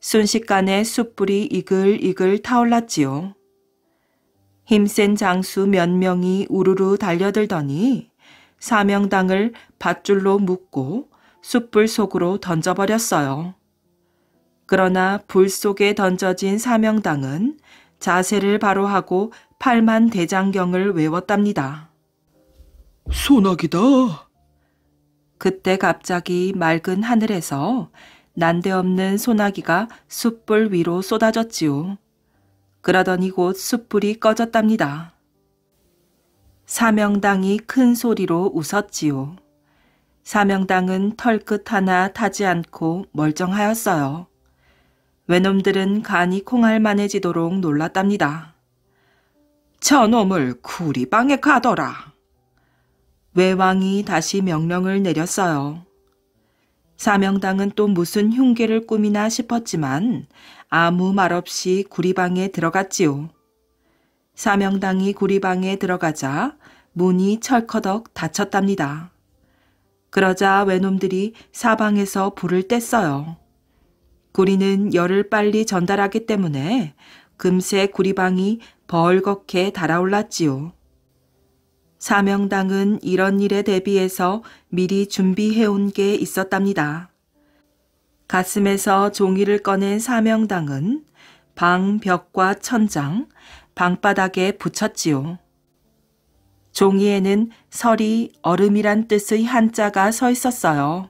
순식간에 숯불이 이글이글 타올랐지요. 힘센 장수 몇 명이 우르르 달려들더니 사명당을 밧줄로 묶고 숯불 속으로 던져버렸어요. 그러나 불 속에 던져진 사명당은 자세를 바로 하고 팔만 대장경을 외웠답니다. 소나기다. 그때 갑자기 맑은 하늘에서 난데없는 소나기가 숯불 위로 쏟아졌지요. 그러더니 곧 숯불이 꺼졌답니다. 사명당이 큰 소리로 웃었지요. 사명당은 털끝 하나 타지 않고 멀쩡하였어요. 외놈들은 간이 콩알만해지도록 놀랐답니다. 저놈을 구리방에 가더라 외왕이 다시 명령을 내렸어요. 사명당은 또 무슨 흉계를 꾸미나 싶었지만 아무 말 없이 구리방에 들어갔지요. 사명당이 구리방에 들어가자 문이 철커덕 닫혔답니다. 그러자 외놈들이 사방에서 불을 뗐어요. 구리는 열을 빨리 전달하기 때문에 금세 구리방이 벌겋게 달아올랐지요. 사명당은 이런 일에 대비해서 미리 준비해온 게 있었답니다. 가슴에서 종이를 꺼낸 사명당은 방 벽과 천장, 방바닥에 붙였지요. 종이에는 설이 얼음이란 뜻의 한자가 서 있었어요.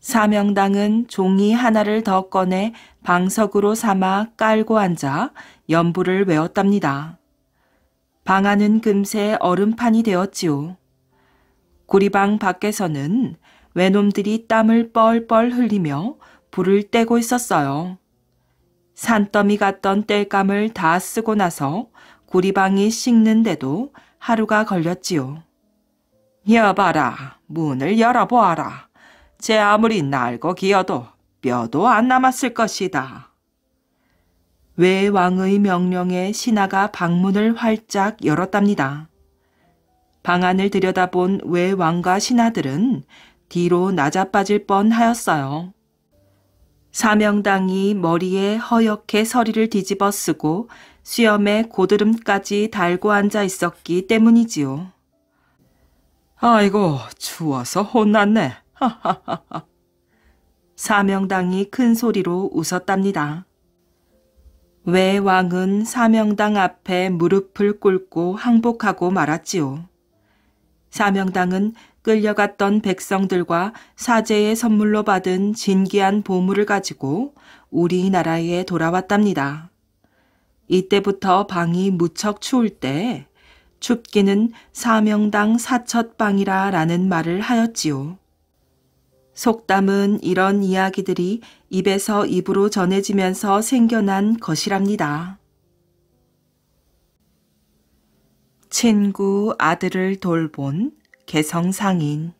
사명당은 종이 하나를 더 꺼내 방석으로 삼아 깔고 앉아 연부를 외웠답니다. 방안은 금세 얼음판이 되었지요. 구리방 밖에서는 외놈들이 땀을 뻘뻘 흘리며 불을 떼고 있었어요. 산더미 같던 땔감을 다 쓰고 나서 구리방이 식는데도 하루가 걸렸지요. 여봐라, 문을 열어보아라. 제 아무리 날고 기어도 뼈도 안 남았을 것이다. 왜 왕의 명령에 신하가 방문을 활짝 열었답니다. 방 안을 들여다본 왜 왕과 신하들은 뒤로 낮아빠질 뻔하였어요. 사명당이 머리에 허옇게 서리를 뒤집어 쓰고 수염에 고드름까지 달고 앉아 있었기 때문이지요. 아이고, 추워서 혼났네. 하하하하. 사명당이 큰 소리로 웃었답니다. 왜 왕은 사명당 앞에 무릎을 꿇고 항복하고 말았지요. 사명당은 끌려갔던 백성들과 사제의 선물로 받은 진귀한 보물을 가지고 우리나라에 돌아왔답니다. 이때부터 방이 무척 추울 때 춥기는 사명당 사첫방이라 라는 말을 하였지요. 속담은 이런 이야기들이 입에서 입으로 전해지면서 생겨난 것이랍니다. 친구 아들을 돌본 개성상인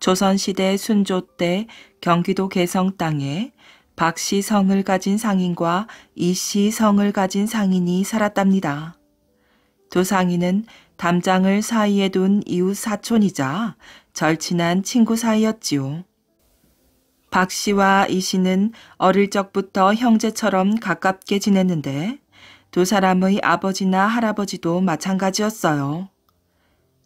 조선시대 순조 때 경기도 개성 땅에 박씨 성을 가진 상인과 이씨 성을 가진 상인이 살았답니다. 두 상인은 담장을 사이에 둔 이웃 사촌이자 절친한 친구 사이였지요. 박 씨와 이 씨는 어릴 적부터 형제처럼 가깝게 지냈는데 두 사람의 아버지나 할아버지도 마찬가지였어요.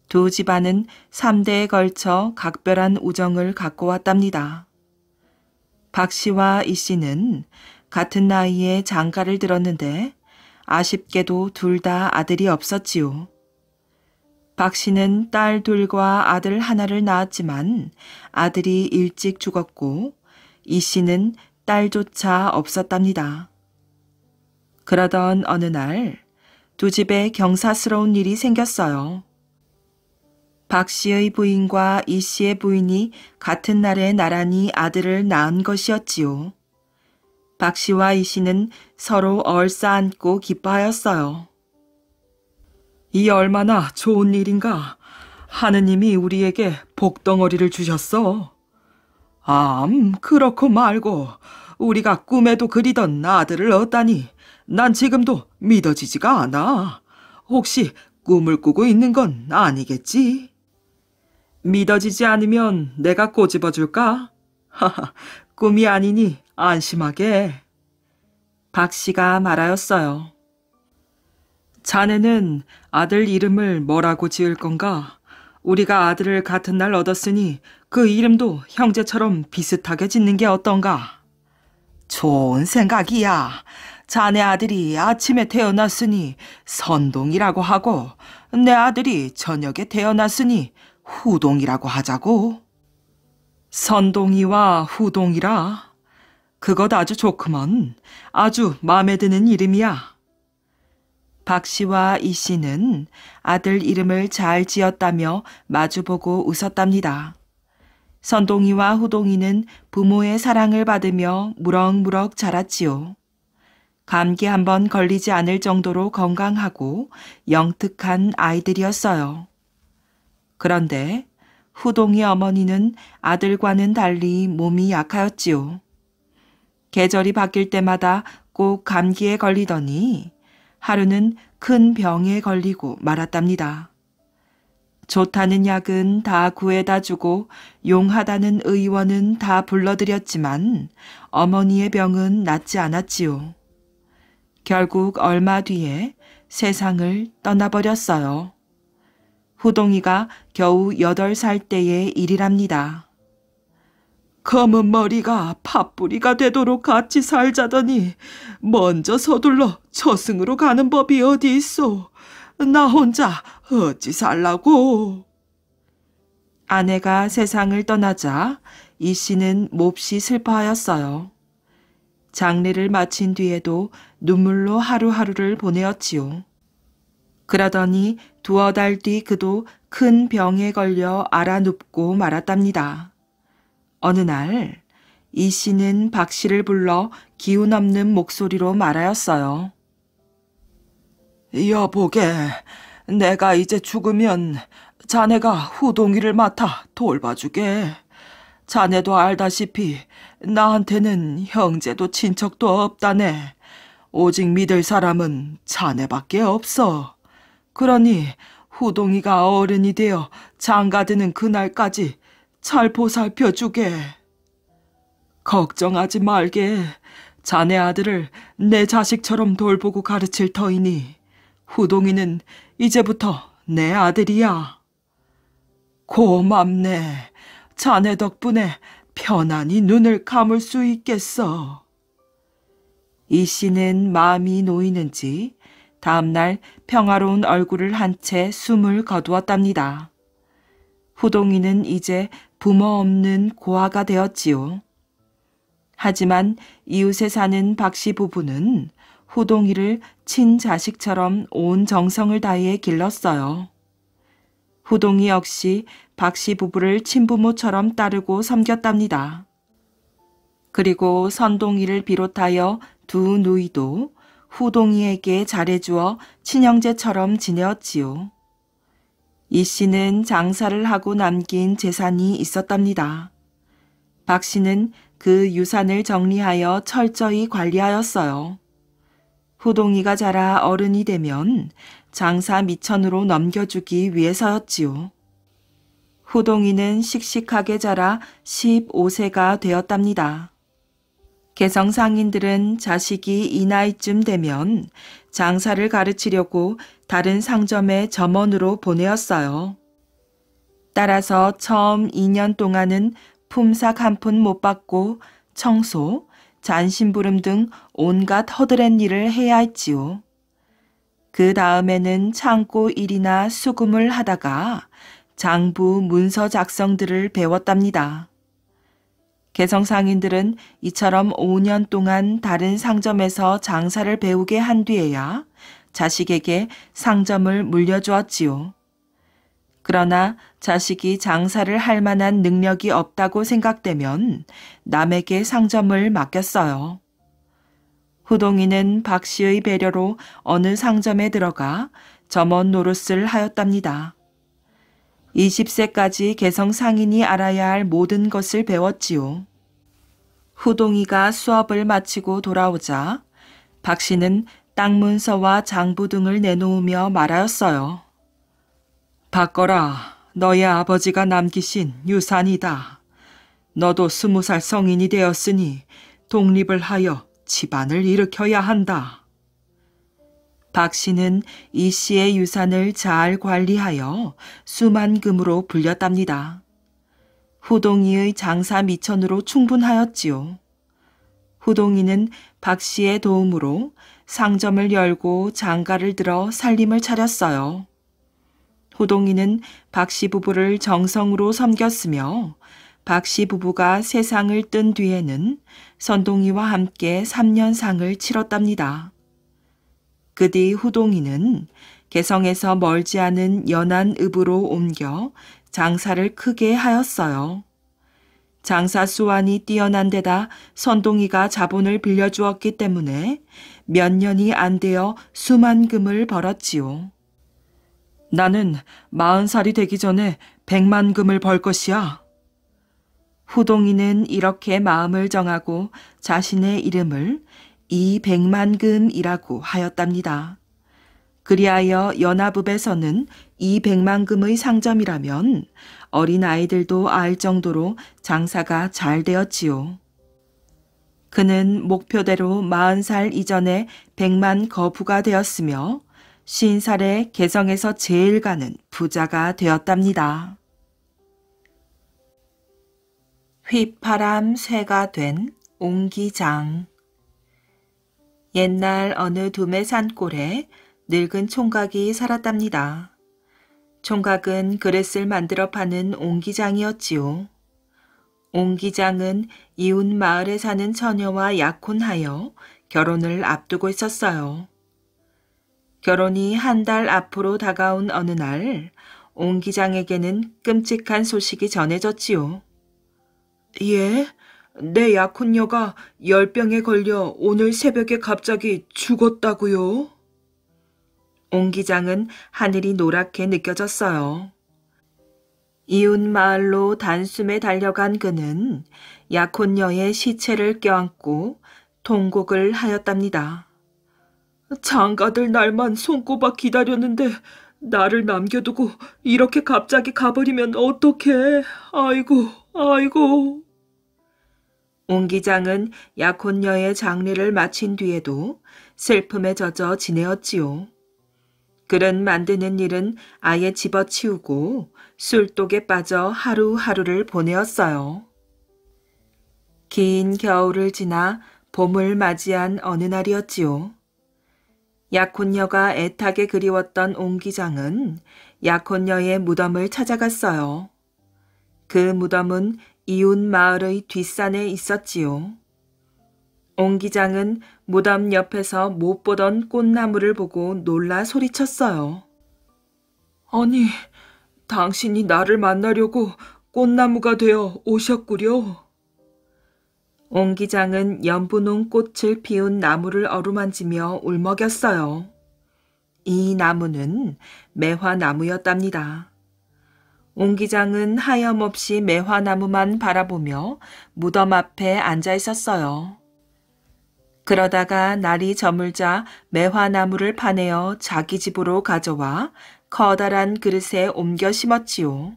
두 집안은 3대에 걸쳐 각별한 우정을 갖고 왔답니다. 박 씨와 이 씨는 같은 나이에 장가를 들었는데 아쉽게도 둘 다 아들이 없었지요. 박 씨는 딸 둘과 아들 하나를 낳았지만 아들이 일찍 죽었고 이 씨는 딸조차 없었답니다. 그러던 어느 날 두 집에 경사스러운 일이 생겼어요. 박 씨의 부인과 이 씨의 부인이 같은 날에 나란히 아들을 낳은 것이었지요. 박 씨와 이 씨는 서로 얼싸안고 기뻐하였어요. 이 얼마나 좋은 일인가. 하느님이 우리에게 복덩어리를 주셨어. 암, 그렇고 말고 우리가 꿈에도 그리던 아들을 얻다니 난 지금도 믿어지지가 않아. 혹시 꿈을 꾸고 있는 건 아니겠지? 믿어지지 않으면 내가 꼬집어 줄까? 하하, 꿈이 아니니 안심하게. 박 씨가 말하였어요. 자네는 아들 이름을 뭐라고 지을 건가? 우리가 아들을 같은 날 얻었으니 그 이름도 형제처럼 비슷하게 짓는 게 어떤가? 좋은 생각이야. 자네 아들이 아침에 태어났으니 선동이라고 하고 내 아들이 저녁에 태어났으니 후동이라고 하자고. 선동이와 후동이라. 그것 아주 좋구먼. 아주 마음에 드는 이름이야. 박 씨와 이 씨는 아들 이름을 잘 지었다며 마주보고 웃었답니다. 선동이와 후동이는 부모의 사랑을 받으며 무럭무럭 자랐지요. 감기 한번 걸리지 않을 정도로 건강하고 영특한 아이들이었어요. 그런데 후동이 어머니는 아들과는 달리 몸이 약하였지요. 계절이 바뀔 때마다 꼭 감기에 걸리더니 하루는 큰 병에 걸리고 말았답니다. 좋다는 약은 다 구해다 주고 용하다는 의원은 다 불러들였지만 어머니의 병은 낫지 않았지요. 결국 얼마 뒤에 세상을 떠나버렸어요. 호동이가 겨우 여덟 살 때의 일이랍니다. 검은 머리가 팥뿌리가 되도록 같이 살자더니 먼저 서둘러 저승으로 가는 법이 어디 있어. 나 혼자 어찌 살라고. 아내가 세상을 떠나자 이 씨는 몹시 슬퍼하였어요. 장례를 마친 뒤에도 눈물로 하루하루를 보내었지요. 그러더니 두어 달 뒤 그도 큰 병에 걸려 알아눕고 말았답니다. 어느 날 이 씨는 박 씨를 불러 기운 없는 목소리로 말하였어요. 여보게, 내가 이제 죽으면 자네가 후동이를 맡아 돌봐주게. 자네도 알다시피 나한테는 형제도 친척도 없다네. 오직 믿을 사람은 자네밖에 없어. 그러니 후동이가 어른이 되어 장가드는 그날까지 잘 보살펴 주게. 걱정하지 말게. 자네 아들을 내 자식처럼 돌보고 가르칠 터이니 후동이는 이제부터 내 아들이야. 고맙네. 자네 덕분에 편안히 눈을 감을 수 있겠어. 이 씨는 마음이 놓이는지 다음날 평화로운 얼굴을 한 채 숨을 거두었답니다. 후동이는 이제 부모 없는 고아가 되었지요. 하지만 이웃에 사는 박씨 부부는 후동이를 친자식처럼 온 정성을 다해 길렀어요. 후동이 역시 박씨 부부를 친부모처럼 따르고 섬겼답니다. 그리고 선동이를 비롯하여 두 누이도 후동이에게 잘해주어 친형제처럼 지내었지요. 이 씨는 장사를 하고 남긴 재산이 있었답니다. 박 씨는 그 유산을 정리하여 철저히 관리하였어요. 후동이가 자라 어른이 되면 장사 미천으로 넘겨주기 위해서였지요. 후동이는 씩씩하게 자라 15세가 되었답니다. 개성 상인들은 자식이 이 나이쯤 되면 장사를 가르치려고 다른 상점에 점원으로 보내었어요. 따라서 처음 2년 동안은 품삯 한푼 못 받고 청소, 잔심부름 등 온갖 허드렛 일을 해야 했지요. 그 다음에는 창고 일이나 수금을 하다가 장부 문서 작성들을 배웠답니다. 개성 상인들은 이처럼 5년 동안 다른 상점에서 장사를 배우게 한 뒤에야 자식에게 상점을 물려주었지요. 그러나 자식이 장사를 할 만한 능력이 없다고 생각되면 남에게 상점을 맡겼어요. 후동이는 박 씨의 배려로 어느 상점에 들어가 점원 노릇을 하였답니다. 20세까지 개성 상인이 알아야 할 모든 것을 배웠지요. 후동이가 수업을 마치고 돌아오자 박 씨는 땅문서와 장부 등을 내놓으며 말하였어요. 바꿔라. 너의 아버지가 남기신 유산이다. 너도 스무 살 성인이 되었으니 독립을 하여 집안을 일으켜야 한다. 박 씨는 이 씨의 유산을 잘 관리하여 수만금으로 불렸답니다. 후동이의 장사 미천으로 충분하였지요. 후동이는 박 씨의 도움으로 상점을 열고 장가를 들어 살림을 차렸어요. 후동이는 박씨 부부를 정성으로 섬겼으며 박씨 부부가 세상을 뜬 뒤에는 선동이와 함께 3년상을 치렀답니다. 그뒤 후동이는 개성에서 멀지 않은 연안 읍으로 옮겨 장사를 크게 하였어요. 장사 수완이 뛰어난 데다 선동이가 자본을 빌려주었기 때문에 몇 년이 안 되어 수만 금을 벌었지요. 나는 마흔 살이 되기 전에 백만 금을 벌 것이야. 후동이는 이렇게 마음을 정하고 자신의 이름을 이백만 금이라고 하였답니다. 그리하여 연합읍에서는 2 0만 금의 상점이라면 어린 아이들도 알 정도로 장사가 잘 되었지요. 그는 목표대로 40살 이전에 1만 거부가 되었으며 5살에 개성에서 제일 가는 부자가 되었답니다. 휘파람 쇠가 된 옹기장 옛날 어느 둠의 산골에 늙은 총각이 살았답니다. 총각은 그릇을 만들어 파는 옹기장이었지요. 옹기장은 이웃 마을에 사는 처녀와 약혼하여 결혼을 앞두고 있었어요. 결혼이 한 달 앞으로 다가온 어느 날, 옹기장에게는 끔찍한 소식이 전해졌지요. 예? 내 약혼녀가 열병에 걸려 오늘 새벽에 갑자기 죽었다고요? 옹기장은 하늘이 노랗게 느껴졌어요. 이웃 마을로 단숨에 달려간 그는 약혼녀의 시체를 껴안고 통곡을 하였답니다. 장가들 날만 손꼽아 기다렸는데 나를 남겨두고 이렇게 갑자기 가버리면 어떡해. 아이고, 아이고. 옹기장은 약혼녀의 장례를 마친 뒤에도 슬픔에 젖어 지내었지요. 그는 만드는 일은 아예 집어치우고 술독에 빠져 하루하루를 보내었어요. 긴 겨울을 지나 봄을 맞이한 어느 날이었지요. 약혼녀가 애타게 그리웠던 옹기장은 약혼녀의 무덤을 찾아갔어요. 그 무덤은 이웃 마을의 뒷산에 있었지요. 옹기장은 무덤 옆에서 못 보던 꽃나무를 보고 놀라 소리쳤어요. 아니, 당신이 나를 만나려고 꽃나무가 되어 오셨구려. 옹기장은 연분홍 꽃을 피운 나무를 어루만지며 울먹였어요. 이 나무는 매화나무였답니다. 옹기장은 하염없이 매화나무만 바라보며 무덤 앞에 앉아 있었어요. 그러다가 날이 저물자 매화나무를 파내어 자기 집으로 가져와 커다란 그릇에 옮겨 심었지요.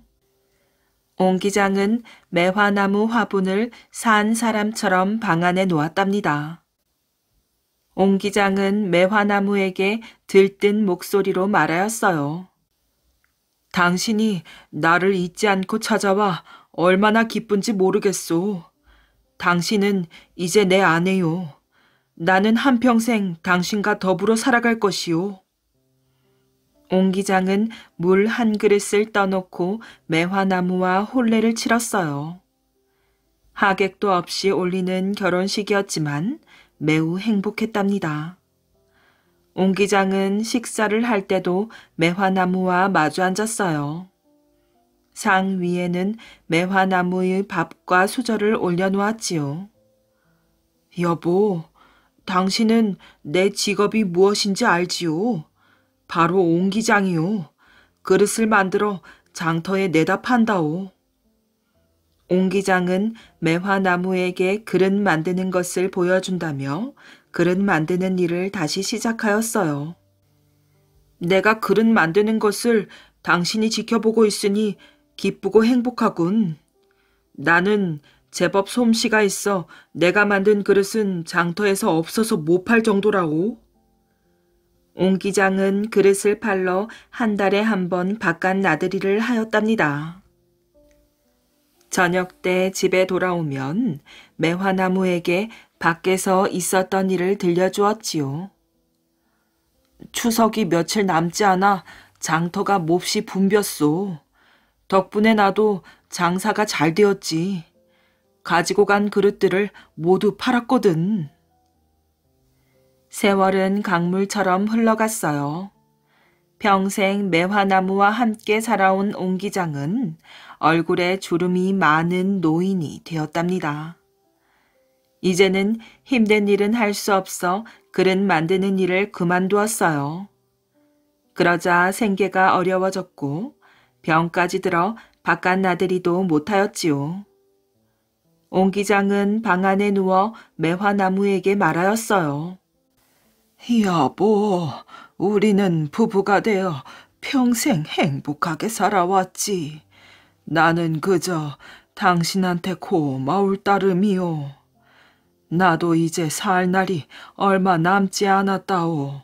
옹기장은 매화나무 화분을 산 사람처럼 방 안에 놓았답니다. 옹기장은 매화나무에게 들뜬 목소리로 말하였어요. 당신이 나를 잊지 않고 찾아와 얼마나 기쁜지 모르겠소. 당신은 이제 내 아내요. 나는 한평생 당신과 더불어 살아갈 것이요. 옹 기장은 물 한 그릇을 떠놓고 매화나무와 홀레를 치렀어요. 하객도 없이 올리는 결혼식이었지만 매우 행복했답니다. 옹기장은 식사를 할 때도 매화나무와 마주 앉았어요. 상 위에는 매화나무의 밥과 수저를 올려놓았지요. 여보, 당신은 내 직업이 무엇인지 알지요? 바로 옹기장이요. 그릇을 만들어 장터에 내다 판다오. 옹기장은 매화나무에게 그릇 만드는 것을 보여준다며 그릇 만드는 일을 다시 시작하였어요. 내가 그릇 만드는 것을 당신이 지켜보고 있으니 기쁘고 행복하군. 나는 제법 솜씨가 있어 내가 만든 그릇은 장터에서 없어서 못 팔 정도라고. 옹기장은 그릇을 팔러 한 달에 한 번 바깥 나들이를 하였답니다. 저녁 때 집에 돌아오면 매화나무에게 밖에서 있었던 일을 들려주었지요. 추석이 며칠 남지 않아 장터가 몹시 붐볐소. 덕분에 나도 장사가 잘 되었지. 가지고 간 그릇들을 모두 팔았거든. 세월은 강물처럼 흘러갔어요. 평생 매화나무와 함께 살아온 옹기장은 얼굴에 주름이 많은 노인이 되었답니다. 이제는 힘든 일은 할 수 없어 그릇 만드는 일을 그만두었어요. 그러자 생계가 어려워졌고 병까지 들어 바깥 나들이도 못하였지요. 옹 기장은 방 안에 누워 매화나무에게 말하였어요. 여보, 우리는 부부가 되어 평생 행복하게 살아왔지. 나는 그저 당신한테 고마울 따름이오. 나도 이제 살 날이 얼마 남지 않았다오.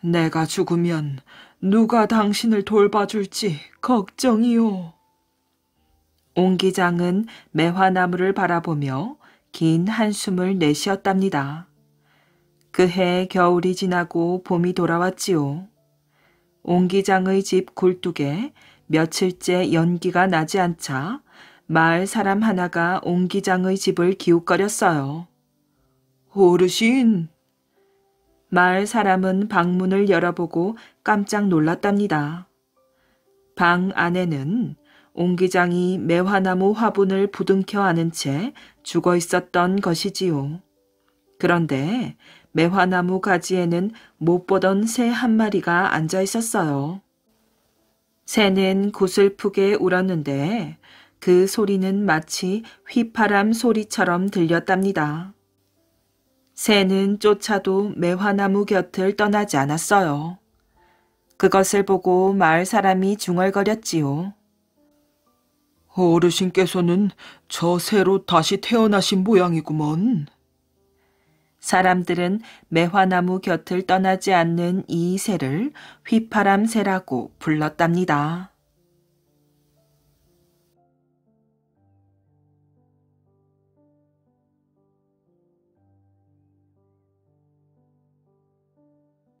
내가 죽으면 누가 당신을 돌봐줄지 걱정이오. 옹기장은 매화나무를 바라보며 긴 한숨을 내쉬었답니다. 그해 겨울이 지나고 봄이 돌아왔지요. 옹기장의 집 굴뚝에 며칠째 연기가 나지 않자 마을 사람 하나가 옹기장의 집을 기웃거렸어요. 어르신! 마을 사람은 방문을 열어보고 깜짝 놀랐답니다. 방 안에는 옹기장이 매화나무 화분을 부둥켜 안은 채 죽어 있었던 것이지요. 그런데 매화나무 가지에는 못 보던 새 한 마리가 앉아 있었어요. 새는 고슬프게 울었는데 그 소리는 마치 휘파람 소리처럼 들렸답니다. 새는 쫓아도 매화나무 곁을 떠나지 않았어요. 그것을 보고 마을 사람이 중얼거렸지요. 어르신께서는 저 새로 다시 태어나신 모양이구먼. 사람들은 매화나무 곁을 떠나지 않는 이 새를 휘파람새라고 불렀답니다.